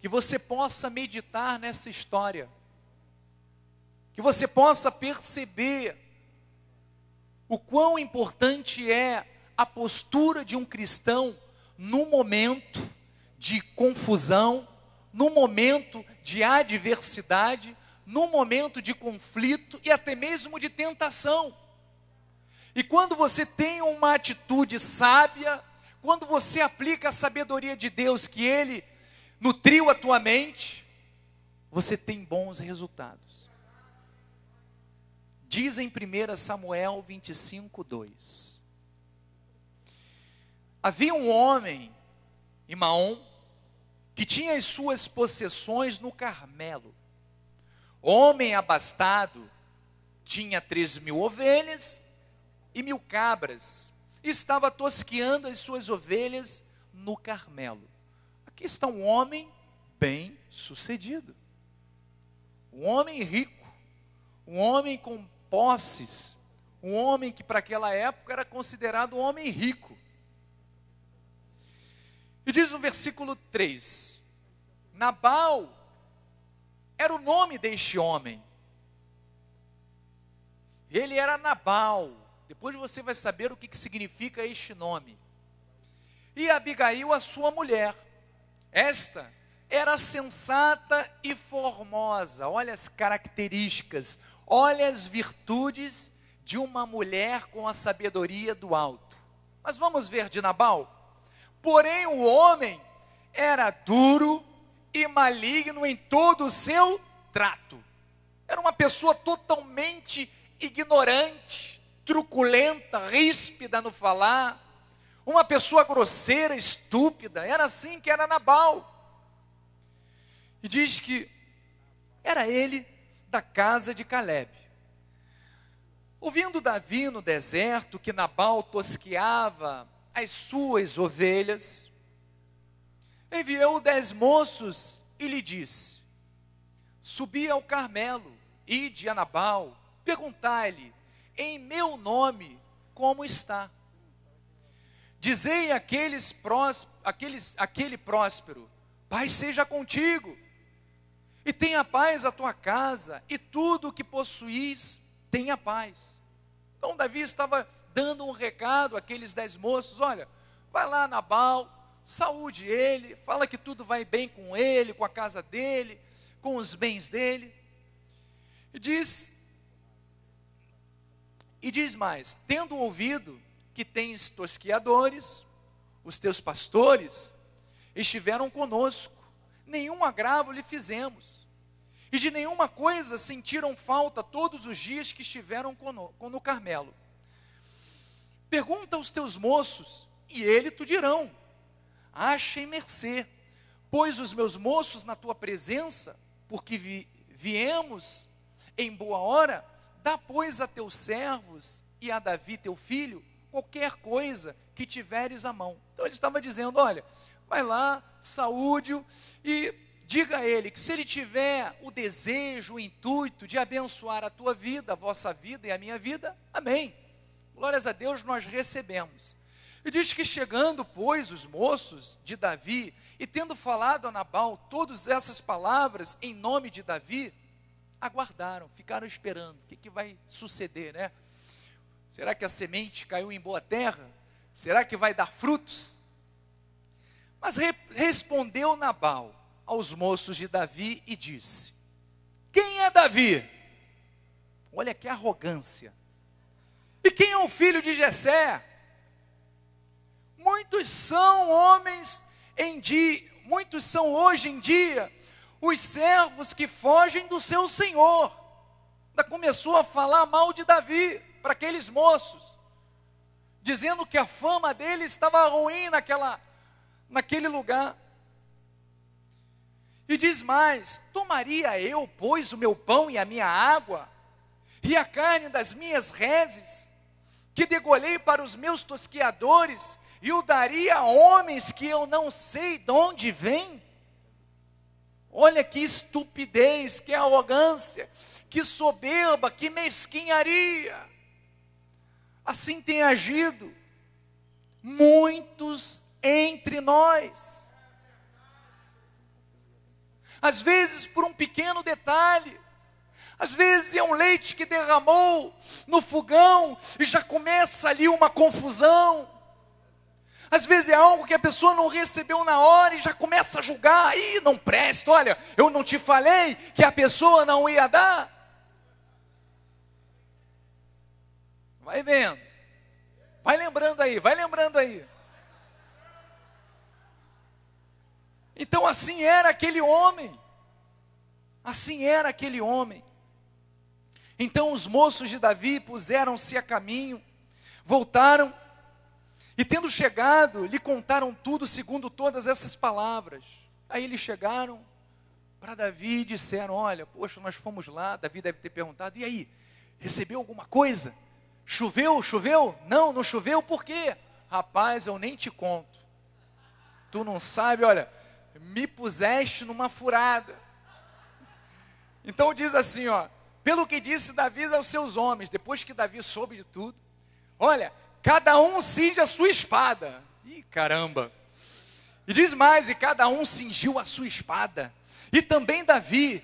que você possa meditar nessa história que você possa perceber o quão importante é a postura de um cristão no momento de confusão, no momento de adversidade, no momento de conflito e até mesmo de tentação. E quando você tem uma atitude sábia, quando você aplica a sabedoria de Deus que Ele nutriu a tua mente, você tem bons resultados. Diz em 1 Samuel 25, 2. Havia um homem em Maom que tinha as suas possessões no Carmelo. Homem abastado, tinha três mil ovelhas e mil cabras. E estava tosqueando as suas ovelhas no Carmelo. Aqui está um homem bem sucedido. Um homem rico. Um homem com posses, um homem que para aquela época era considerado um homem rico. E diz no versículo 3: Nabal era o nome deste homem. Ele era Nabal. Depois você vai saber o que, que significa este nome. E Abigail, a sua mulher. Esta era sensata e formosa. Olha as características Olha as virtudes de uma mulher com a sabedoria do alto. Mas vamos ver de Nabal. Porém, o homem era duro e maligno em todo o seu trato. Era uma pessoa totalmente ignorante, truculenta, ríspida no falar, uma pessoa grosseira, estúpida. Era assim que era Nabal. E diz que era ele da casa de Caleb. Ouvindo Davi no deserto que Nabal tosqueava as suas ovelhas, enviou dez moços e lhe disse: Subi ao Carmelo, ide a Nabal, perguntai-lhe, em meu nome, como está. Dizei àqueles, prós, àqueles, àquele próspero: Pai seja contigo. E tenha paz a tua casa, e tudo o que possuís, tenha paz. Então Davi estava dando um recado àqueles dez moços: olha, vai lá Nabal, saúde ele, fala que tudo vai bem com ele, com a casa dele, com os bens dele. E diz, e diz mais: tendo ouvido que tens tosquiadores, os teus pastores estiveram conosco, nenhum agravo lhe fizemos, e de nenhuma coisa sentiram falta todos os dias que estiveram no Carmelo. Pergunta aos teus moços, e ele te dirão: achem mercê, pois os meus moços na tua presença, porque vi, viemos em boa hora, dá, pois, a teus servos e a Davi, teu filho, qualquer coisa que tiveres à mão. Então ele estava dizendo: olha, Vai lá, saúde-o e diga a ele que se ele tiver o desejo, o intuito de abençoar a tua vida, a vossa vida e a minha vida, amém. Glórias a Deus, nós recebemos. E diz que chegando, pois, os moços de Davi, e tendo falado a Nabal todas essas palavras em nome de Davi, aguardaram, ficaram esperando. O que, que vai suceder, né? Será que a semente caiu em boa terra? Será que vai dar frutos? Mas re, respondeu Nabal aos moços de Davi e disse: Quem é Davi? Olha que arrogância. E quem é o filho de Jessé? Muitos são homens em dia, muitos são hoje em dia os servos que fogem do seu senhor. Ainda começou a falar mal de Davi para aqueles moços, dizendo que a fama dele estava ruim naquela naquele lugar. E diz mais: Tomaria eu, pois, o meu pão e a minha água, e a carne das minhas reses, que degolei para os meus tosqueadores, e o daria a homens que eu não sei de onde vêm? Olha que estupidez, que arrogância, que soberba, que mesquinharia. Assim tem agido muitos entre nós. Às vezes por um pequeno detalhe, às vezes é um leite que derramou no fogão e já começa ali uma confusão. Às vezes é algo que a pessoa não recebeu na hora e já começa a julgar, aí não presta, olha, eu não te falei que a pessoa não ia dar. Vai vendo, vai lembrando aí, vai lembrando aí. Então assim era aquele homem. Assim era aquele homem. Então os moços de Davi puseram-se a caminho, voltaram e, tendo chegado, lhe contaram tudo segundo todas essas palavras. Aí eles chegaram para Davi e disseram: Olha, poxa, nós fomos lá. Davi deve ter perguntado: E aí, recebeu alguma coisa? Choveu? Choveu? Não, não choveu, por quê? Rapaz, eu nem te conto. Tu não sabe, olha, me puseste numa furada. Então diz assim, ó, pelo que disse Davi aos seus homens, depois que Davi soube de tudo, olha, cada um cinge a sua espada. Ih, caramba. E diz mais, e cada um cingiu a sua espada. E também Davi,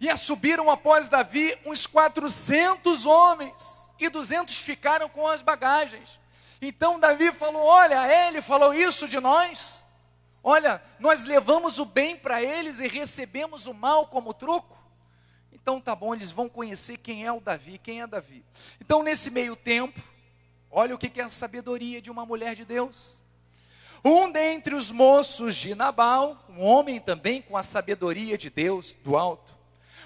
e subiram após Davi uns 400 homens, e 200 ficaram com as bagagens. Então Davi falou: Olha, ele falou isso de nós, Olha, nós levamos o bem para eles e recebemos o mal como troco. Então tá bom, eles vão conhecer quem é o Davi, quem é Davi. Então nesse meio tempo, olha o que é a sabedoria de uma mulher de Deus. Um dentre os moços de Nabal, um homem também com a sabedoria de Deus do alto,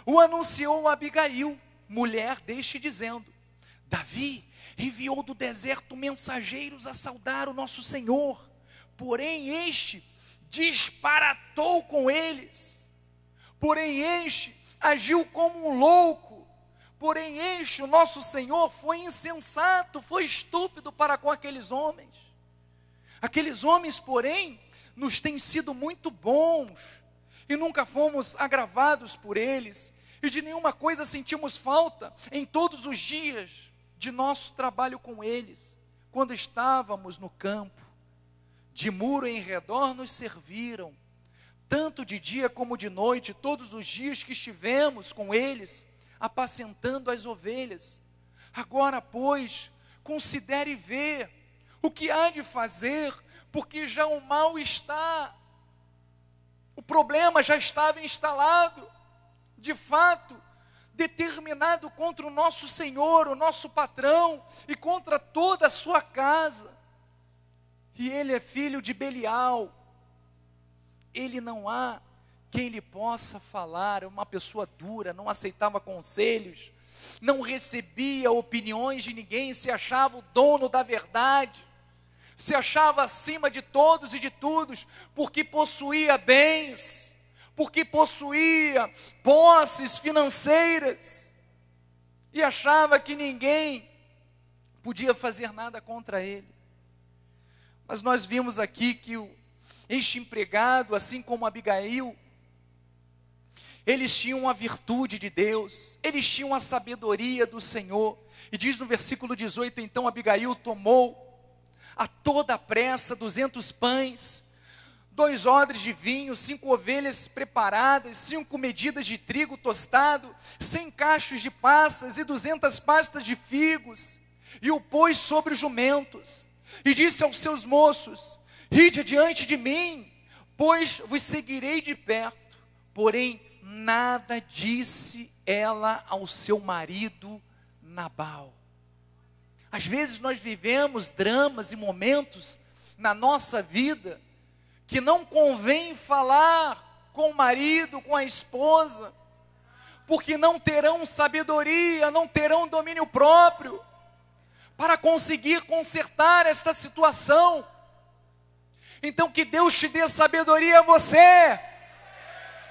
o anunciou a Abigail, mulher deste, dizendo: Davi enviou do deserto mensageiros a saudar o nosso Senhor, porém este disparatou com eles. Porém, enche agiu como um louco. Porém, enche o nosso Senhor, foi insensato, foi estúpido para com aqueles homens. Aqueles homens, porém, nos têm sido muito bons e nunca fomos agravados por eles, e de nenhuma coisa sentimos falta em todos os dias de nosso trabalho com eles, quando estávamos no campo. De muro em redor nos serviram, tanto de dia como de noite, todos os dias que estivemos com eles, apacentando as ovelhas. Agora, pois, considere ver o que há de fazer, porque já o mal está, o problema já estava instalado, de fato, determinado contra o nosso Senhor, o nosso patrão e contra toda a sua casa e ele é filho de Belial. Ele não há quem lhe possa falar, é uma pessoa dura, não aceitava conselhos, não recebia opiniões de ninguém, se achava o dono da verdade, se achava acima de todos e de todos, porque possuía bens, porque possuía posses financeiras, e achava que ninguém podia fazer nada contra ele. Mas nós vimos aqui que este empregado, assim como Abigail, eles tinham a virtude de Deus, eles tinham a sabedoria do Senhor. E diz no versículo 18: então Abigail tomou a toda a pressa 200 pães, dois odres de vinho, cinco ovelhas preparadas, cinco medidas de trigo tostado, cem cachos de passas e duzentas pastas de figos, e o pôs sobre os jumentos e disse aos seus moços: Ride adiante de mim, pois vos seguirei de perto. Porém, nada disse ela ao seu marido Nabal. Às vezes nós vivemos dramas e momentos na nossa vida que não convém falar com o marido, com a esposa, porque não terão sabedoria, não terão domínio próprio para conseguir consertar esta situação. Então, que Deus te dê sabedoria a você,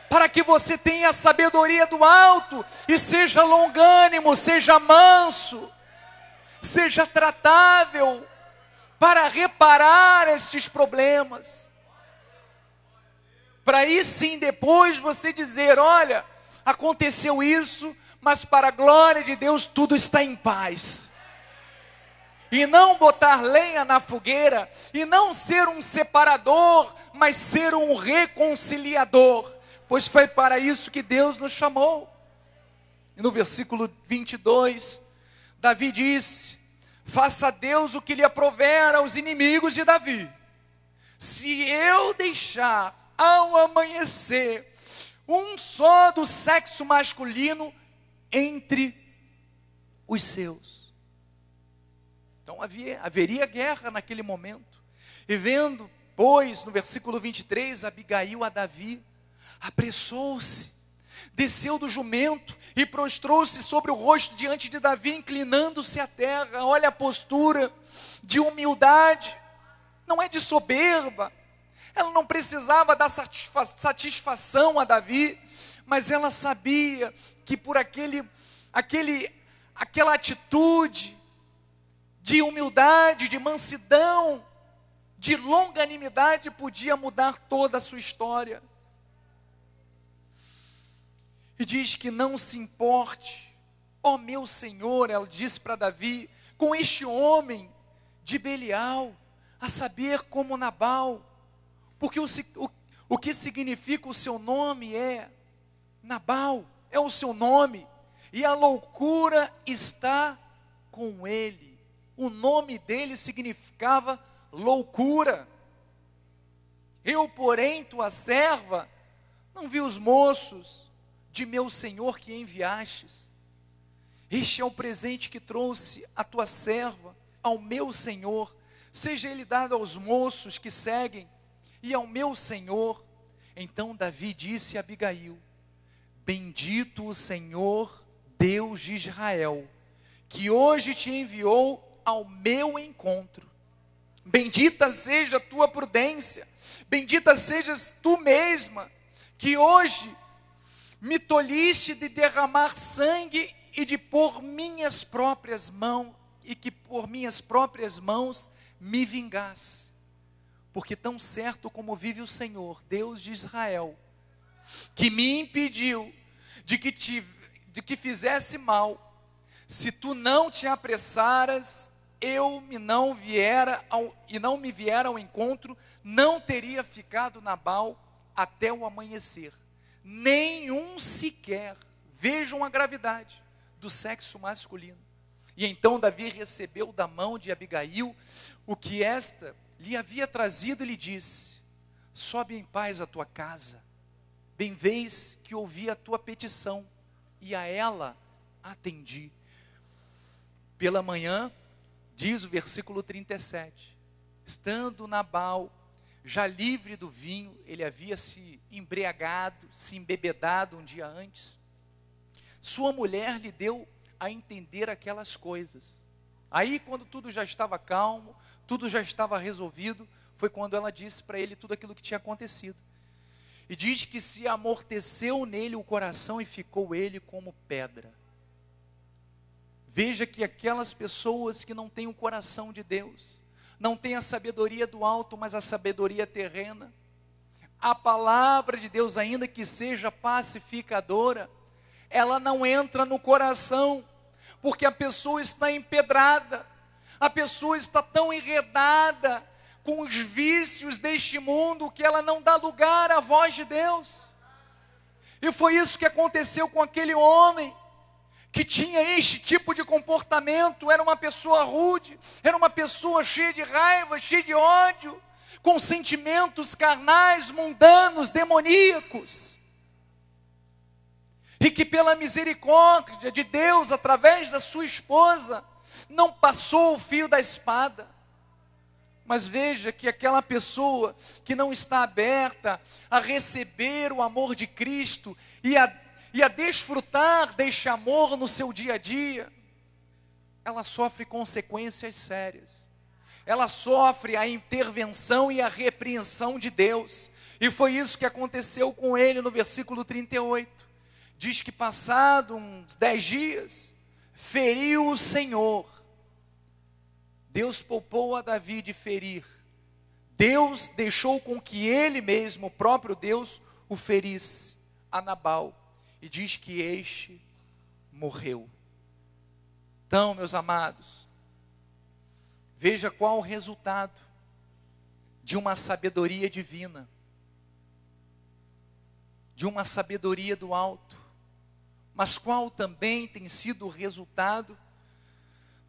para que você tenha a sabedoria do alto e seja longânimo, seja manso, seja tratável, para reparar estes problemas. Para aí sim depois você dizer: olha, aconteceu isso, mas para a glória de Deus tudo está em paz e não botar lenha na fogueira, e não ser um separador, mas ser um reconciliador, pois foi para isso que Deus nos chamou. E no versículo 22, Davi disse: Faça a Deus o que lhe aprovera aos inimigos de Davi. Se eu deixar ao amanhecer um só do sexo masculino entre os seus. Então havia, haveria guerra naquele momento. E vendo, pois, no versículo 23, Abigail a Davi, apressou-se, desceu do jumento e prostrou-se sobre o rosto diante de Davi, inclinando-se à terra. Olha a postura de humildade, não é de soberba. Ela não precisava dar satisfa satisfação a Davi, mas ela sabia que por aquele, aquele, aquela atitude, de humildade, de mansidão, de longanimidade podia mudar toda a sua história. E diz que não se importe, ó oh, meu Senhor, ela disse para Davi, com este homem de Belial, a saber como Nabal, porque o, o, o que significa o seu nome é Nabal, é o seu nome, e a loucura está com ele. O nome dele significava loucura. Eu, porém, tua serva, não vi os moços de meu senhor que enviastes. Este é o presente que trouxe a tua serva, ao meu senhor. Seja ele dado aos moços que seguem e ao meu senhor. Então Davi disse a Abigail: Bendito o Senhor, Deus de Israel, que hoje te enviou ao meu encontro. Bendita seja a tua prudência, bendita sejas tu mesma, que hoje me tolhiste de derramar sangue e de por minhas próprias mãos, e que por minhas próprias mãos me vingasse. Porque tão certo como vive o Senhor, Deus de Israel, que me impediu de que, te, de que fizesse mal, se tu não te apressaras eu me não viera ao, e não me viera ao encontro, não teria ficado Nabal até o amanhecer. Nenhum sequer. Vejam a gravidade do sexo masculino. E então Davi recebeu da mão de Abigail o que esta lhe havia trazido e lhe disse: Sobe em paz à tua casa, bem vês que ouvi a tua petição e a ela atendi. Pela manhã, Diz o versículo 37. Estando Nabal já livre do vinho, ele havia se embriagado, se embebedado um dia antes. Sua mulher lhe deu a entender aquelas coisas. Aí, quando tudo já estava calmo, tudo já estava resolvido, foi quando ela disse para ele tudo aquilo que tinha acontecido. E diz que se amorteceu nele o coração e ficou ele como pedra. Veja que aquelas pessoas que não têm o coração de Deus, não têm a sabedoria do alto, mas a sabedoria terrena, a palavra de Deus, ainda que seja pacificadora, ela não entra no coração, porque a pessoa está empedrada, a pessoa está tão enredada com os vícios deste mundo que ela não dá lugar à voz de Deus. E foi isso que aconteceu com aquele homem que tinha este tipo de comportamento, era uma pessoa rude, era uma pessoa cheia de raiva, cheia de ódio, com sentimentos carnais, mundanos, demoníacos. E que pela misericórdia de Deus, através da sua esposa, não passou o fio da espada. Mas veja que aquela pessoa que não está aberta a receber o amor de Cristo e a e a desfrutar deste amor no seu dia a dia, ela sofre consequências sérias. Ela sofre a intervenção e a repreensão de Deus. E foi isso que aconteceu com ele no versículo 38. Diz que passado uns dez dias, feriu o Senhor. Deus poupou a Davi de ferir. Deus deixou com que ele mesmo, o próprio Deus, o ferisse a Nabal e diz que este morreu. Então, meus amados, veja qual o resultado de uma sabedoria divina, de uma sabedoria do alto, mas qual também tem sido o resultado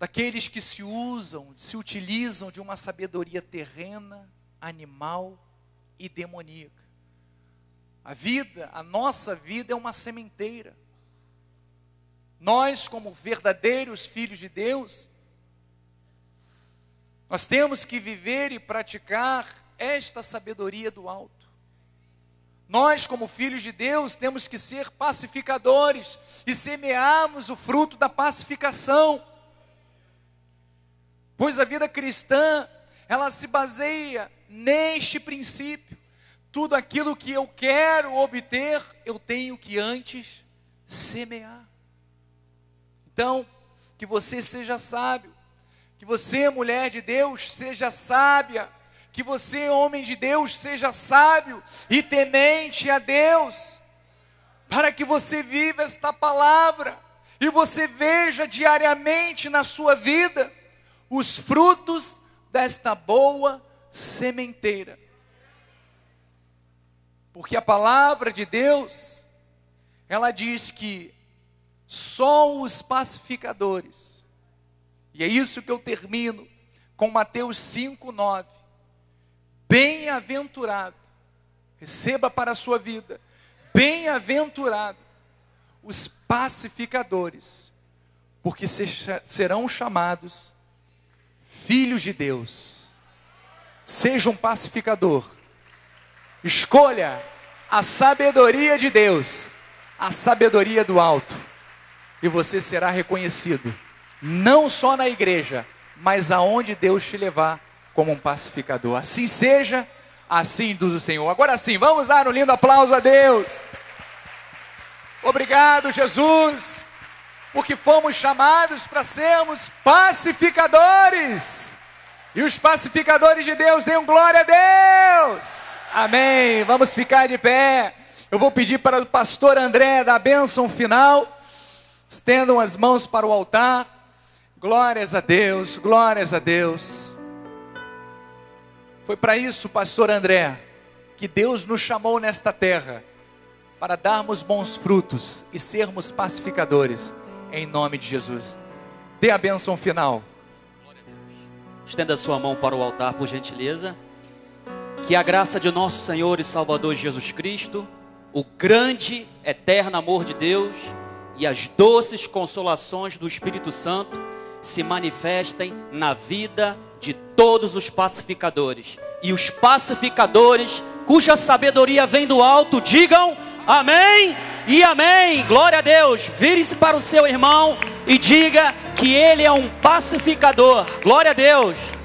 daqueles que se usam, se utilizam de uma sabedoria terrena, animal e demoníaca. A vida, a nossa vida é uma sementeira. Nós, como verdadeiros filhos de Deus, nós temos que viver e praticar esta sabedoria do alto. Nós, como filhos de Deus, temos que ser pacificadores e semearmos o fruto da pacificação. Pois a vida cristã, ela se baseia neste princípio tudo aquilo que eu quero obter, eu tenho que antes semear. Então, que você seja sábio, que você, mulher de Deus, seja sábia, que você, homem de Deus, seja sábio e temente a Deus, para que você viva esta palavra e você veja diariamente na sua vida os frutos desta boa sementeira porque a palavra de Deus, ela diz que só os pacificadores, e é isso que eu termino com Mateus 5,9. Bem-aventurado, receba para a sua vida, bem-aventurado os pacificadores, porque serão chamados filhos de Deus. Seja um pacificador. Escolha a sabedoria de Deus, a sabedoria do alto, e você será reconhecido, não só na igreja, mas aonde Deus te levar como um pacificador. Assim seja, assim diz o Senhor. Agora sim, vamos dar um lindo aplauso a Deus. Obrigado, Jesus, porque fomos chamados para sermos pacificadores. E os pacificadores de Deus deem glória a Deus. Amém. Vamos ficar de pé. Eu vou pedir para o pastor André da bênção final. Estendam as mãos para o altar. Glórias a Deus, glórias a Deus. Foi para isso, pastor André, que Deus nos chamou nesta terra, para darmos bons frutos e sermos pacificadores, em nome de Jesus. Dê a bênção final. Estenda a sua mão para o altar, por gentileza. Que a graça de nosso Senhor e Salvador Jesus Cristo, o grande, eterno amor de Deus e as doces consolações do Espírito Santo se manifestem na vida de todos os pacificadores. E os pacificadores, cuja sabedoria vem do alto, digam amém e amém. Glória a Deus. Vire-se para o seu irmão e diga que ele é um pacificador. Glória a Deus.